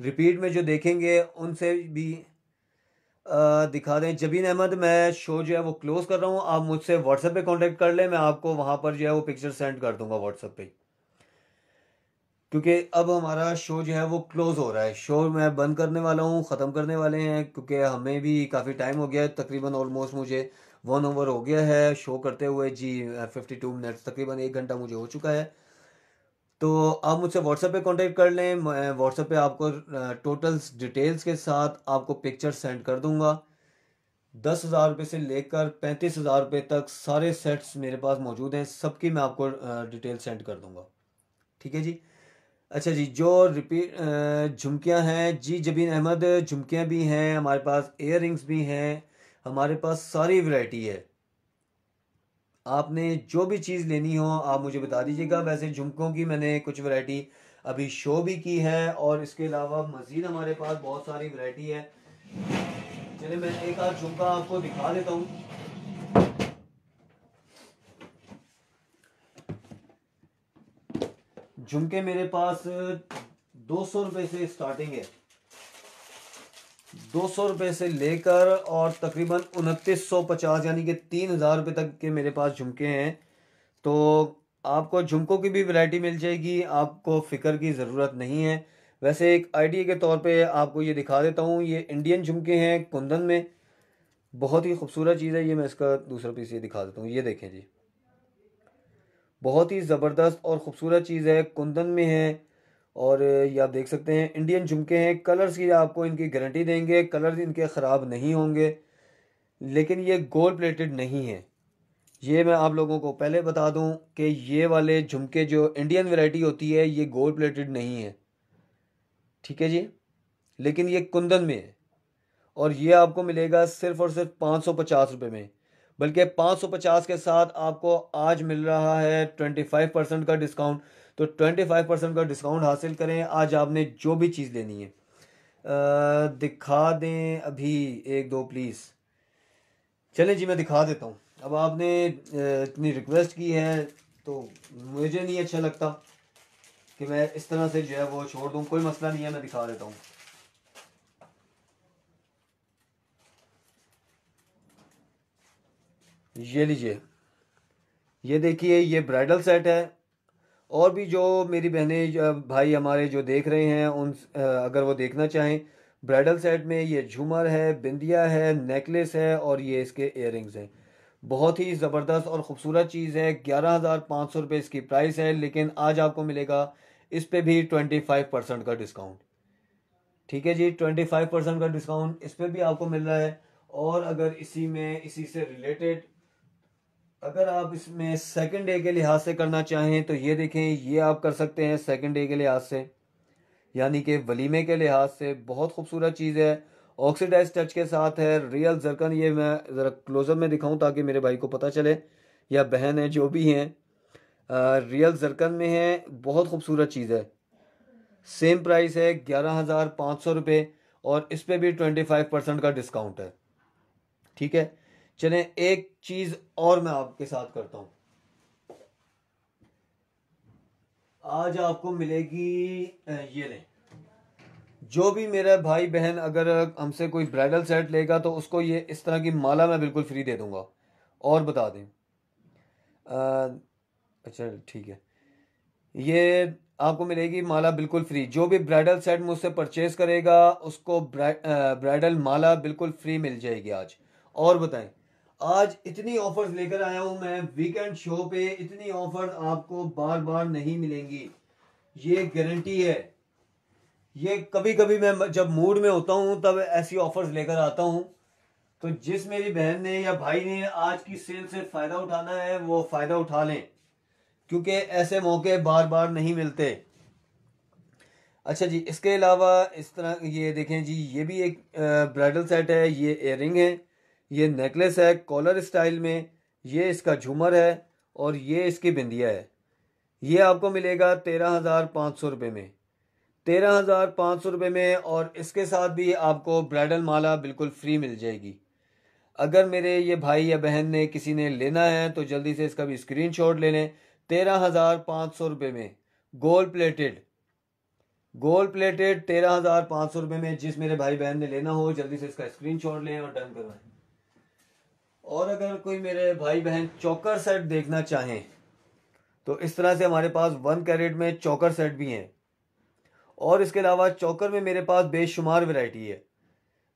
रिपीट में जो देखेंगे उनसे भी दिखा दें जबीन अहमद मैं शो जो है वो क्लोज़ कर रहा हूँ आप मुझसे व्हाट्सएप पे कांटेक्ट कर लें मैं आपको वहाँ पर जो है वो पिक्चर सेंड कर दूँगा व्हाट्सएप पे क्योंकि अब हमारा शो जो है वो क्लोज़ हो रहा है शो मैं बंद करने वाला हूँ ख़त्म करने वाले हैं क्योंकि हमें भी काफ़ी टाइम हो गया है तकरीबन ऑलमोस्ट मुझे वन ओवर हो गया है शो करते हुए जी फिफ्टी टू मिनट्स तकरीबन एक घंटा मुझे हो चुका है तो आप मुझसे व्हाट्सएप पे कांटेक्ट कर लें मैं व्हाट्सएप पे आपको टोटल्स डिटेल्स के साथ आपको पिक्चर सेंड कर दूंगा दस हज़ार रुपये से लेकर पैंतीस हज़ार रुपये तक सारे सेट्स मेरे पास मौजूद हैं सबकी मैं आपको डिटेल सेंड कर दूंगा ठीक है जी अच्छा जी जो रिपीट झुमकियाँ हैं जी जबीन अहमद झुमकियाँ भी हैं हमारे पास एयर भी हैं हमारे पास सारी वैरायटी है आपने जो भी चीज़ लेनी हो आप मुझे बता दीजिएगा वैसे झुमकों की मैंने कुछ वैरायटी अभी शो भी की है और इसके अलावा मज़ीद हमारे पास बहुत सारी वैरायटी है चलिए मैं एक आध झुमका आपको दिखा देता हूँ झुमके मेरे पास दो सौ रुपये से स्टार्टिंग है दो सौ रुपये से लेकर और तकरीबन उनतीस सौ पचास यानी कि तीन हज़ार रुपये तक के मेरे पास झुमके हैं तो आपको झुमकों की भी वैरायटी मिल जाएगी आपको फ़िक्र की ज़रूरत नहीं है वैसे एक आइडिया के तौर पे आपको ये दिखा देता हूँ ये इंडियन झुमके हैं कुंदन में बहुत ही खूबसूरत चीज़ है ये मैं इसका दूसरा पीस ये दिखा देता हूँ ये देखें जी बहुत ही ज़बरदस्त और ख़ूबसूरत चीज़ है कुंदन में है और ये आप देख सकते हैं इंडियन झुमके हैं कलर्स की आपको इनकी गारंटी देंगे कलर इनके ख़राब नहीं होंगे लेकिन ये गोल्ड प्लेटेड नहीं है ये मैं आप लोगों को पहले बता दूं कि ये वाले झुमके जो इंडियन वैरायटी होती है ये गोल प्लेटेड नहीं है ठीक है जी लेकिन ये कुंदन में है और ये आपको मिलेगा सिर्फ और सिर्फ पाँच सौ पचास रुपये में बल्कि पाँच सौ पचास के साथ आपको आज मिल रहा है ट्वेंटी फाइव परसेंट का डिस्काउंट तो ट्वेंटी फाइव परसेंट का डिस्काउंट हासिल करें आज आपने जो भी चीज़ लेनी है दिखा दें अभी एक दो प्लीज़ चले जी मैं दिखा देता हूँ अब आपने इतनी रिक्वेस्ट की है तो मुझे नहीं अच्छा लगता कि मैं इस तरह से जो है वो छोड़ दूँ कोई मसला नहीं है मैं दिखा देता हूँ ये लीजिए ये देखिए ये ब्राइडल सेट है और भी जो मेरी बहनें भाई हमारे जो देख रहे हैं उन अगर वो देखना चाहें ब्राइडल सेट में ये झूमर है बिंदिया है नेकलेस है और ये इसके इयर हैं बहुत ही ज़बरदस्त और ख़ूबसूरत चीज़ है ग्यारह हज़ार पाँच सौ रुपये इसकी प्राइस है लेकिन आज आपको मिलेगा इस पर भी ट्वेंटी फाइव परसेंट का डिस्काउंट ठीक है जी ट्वेंटी फाइव परसेंट का डिस्काउंट इस पर भी आपको मिल रहा है और अगर इसी में इसी से रिलेटेड अगर आप इसमें सेकंड डे के लिहाज से करना चाहें तो ये देखें ये आप कर सकते हैं सेकंड डे के लिहाज से यानी कि वलीमे के लिहाज से बहुत खूबसूरत चीज़ है ऑक्सीडाइज टच के साथ है रियल जरकन ये मैं ज़रा क्लोजअप में दिखाऊं ताकि मेरे भाई को पता चले या बहन है जो भी हैं रियल जरकन में है बहुत खूबसूरत चीज़ है सेम प्राइस है ग्यारह हज़ार पाँच सौ रुपये और इस पर भी ट्वेंटी फाइव परसेंट का डिस्काउंट है ठीक है चले एक चीज और मैं आपके साथ करता हूं आज आपको मिलेगी ये लें जो भी मेरा भाई बहन अगर हमसे कोई ब्राइडल सेट लेगा तो उसको ये इस तरह की माला मैं बिल्कुल फ्री दे दूंगा और बता दें अच्छा ठीक है ये आपको मिलेगी माला बिल्कुल फ्री जो भी ब्राइडल सेट मुझसे परचेज करेगा उसको ब्राइडल माला बिल्कुल फ्री मिल जाएगी आज और बताएं आज इतनी ऑफर्स लेकर आया हूं मैं वीकेंड शो पे इतनी ऑफर्स आपको बार बार नहीं मिलेंगी ये गारंटी है ये कभी कभी मैं जब मूड में होता हूं तब ऐसी ऑफर्स लेकर आता हूं तो जिस मेरी बहन ने या भाई ने आज की सेल से फ़ायदा उठाना है वो फ़ायदा उठा लें क्योंकि ऐसे मौके बार बार नहीं मिलते अच्छा जी इसके अलावा इस तरह ये देखें जी ये भी एक ब्राइडल सेट है ये एयरिंग है ये नेकलेस है कॉलर स्टाइल में ये इसका झूमर है और ये इसकी बिंदिया है ये आपको मिलेगा तेरह हज़ार पाँच सौ रुपये में तेरह हज़ार पाँच सौ रुपये में और इसके साथ भी आपको ब्राइडल माला बिल्कुल फ्री मिल जाएगी अगर मेरे ये भाई या बहन ने किसी ने लेना है तो जल्दी से इसका भी स्क्रीन शॉट ले लें तेरह हज़ार पाँच सौ रुपये में गोल्ड प्लेटेड गोल्ड प्लेटेड तेरह हज़ार पाँच सौ रुपये में जिस मेरे भाई बहन ने लेना हो जल्दी से इसका स्क्रीन शॉट लें और डन करवाएँ और अगर कोई मेरे भाई बहन चौकर सेट देखना चाहें तो इस तरह से हमारे पास वन कैरेट में चौकर सेट भी हैं और इसके अलावा चौकर में मेरे पास बेशुमार वैरायटी है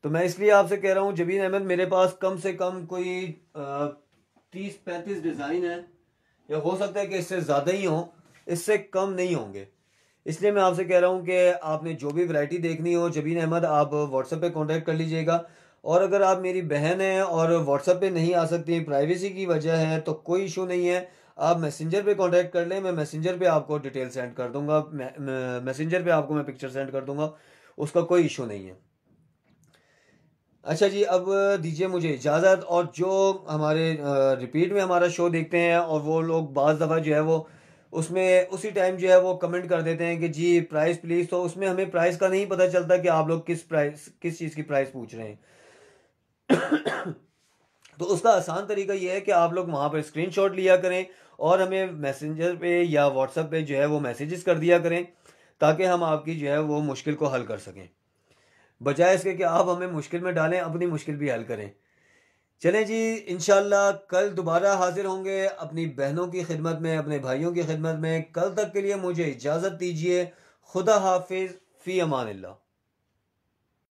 तो मैं इसलिए आपसे कह रहा हूँ जबीन अहमद मेरे पास कम से कम कोई तीस पैंतीस डिज़ाइन है या हो सकता है कि इससे ज़्यादा ही हों इससे कम नहीं होंगे इसलिए मैं आपसे कह रहा हूँ कि आपने जो भी वैरायटी देखनी हो जबीन अहमद आप व्हाट्सएप पे कांटेक्ट कर लीजिएगा और अगर आप मेरी बहन हैं और व्हाट्सएप पे नहीं आ सकती प्राइवेसी की वजह है तो कोई इशू नहीं है आप मैसेंजर पे कांटेक्ट कर लें मैं मैसेंजर पे आपको डिटेल सेंड कर दूंगा मैसेंजर पे आपको मैं पिक्चर सेंड कर दूंगा उसका कोई इशू नहीं है अच्छा जी अब दीजिए मुझे इजाज़त और जो हमारे रिपीट में हमारा शो देखते हैं और वो लोग बाज़ दफ़ा जो है वो उसमें उसी टाइम जो है वो कमेंट कर देते हैं कि जी प्राइस प्लीज़ तो उसमें हमें प्राइस का नहीं पता चलता कि आप लोग किस प्राइस किस चीज़ की प्राइस पूछ रहे हैं तो उसका आसान तरीका यह है कि आप लोग वहाँ पर स्क्रीनशॉट लिया करें और हमें मैसेंजर पे या व्हाट्सएप पे जो है वो मैसेजेस कर दिया करें ताकि हम आपकी जो है वो मुश्किल को हल कर सकें बजाय इसके कि आप हमें मुश्किल में डालें अपनी मुश्किल भी हल करें चलें जी इन कल दोबारा हाजिर होंगे अपनी बहनों की खिदमत में अपने भाइयों की खिदमत में कल तक के लिए मुझे इजाज़त दीजिए खुदा हाफिज़ फ़ी अमान ला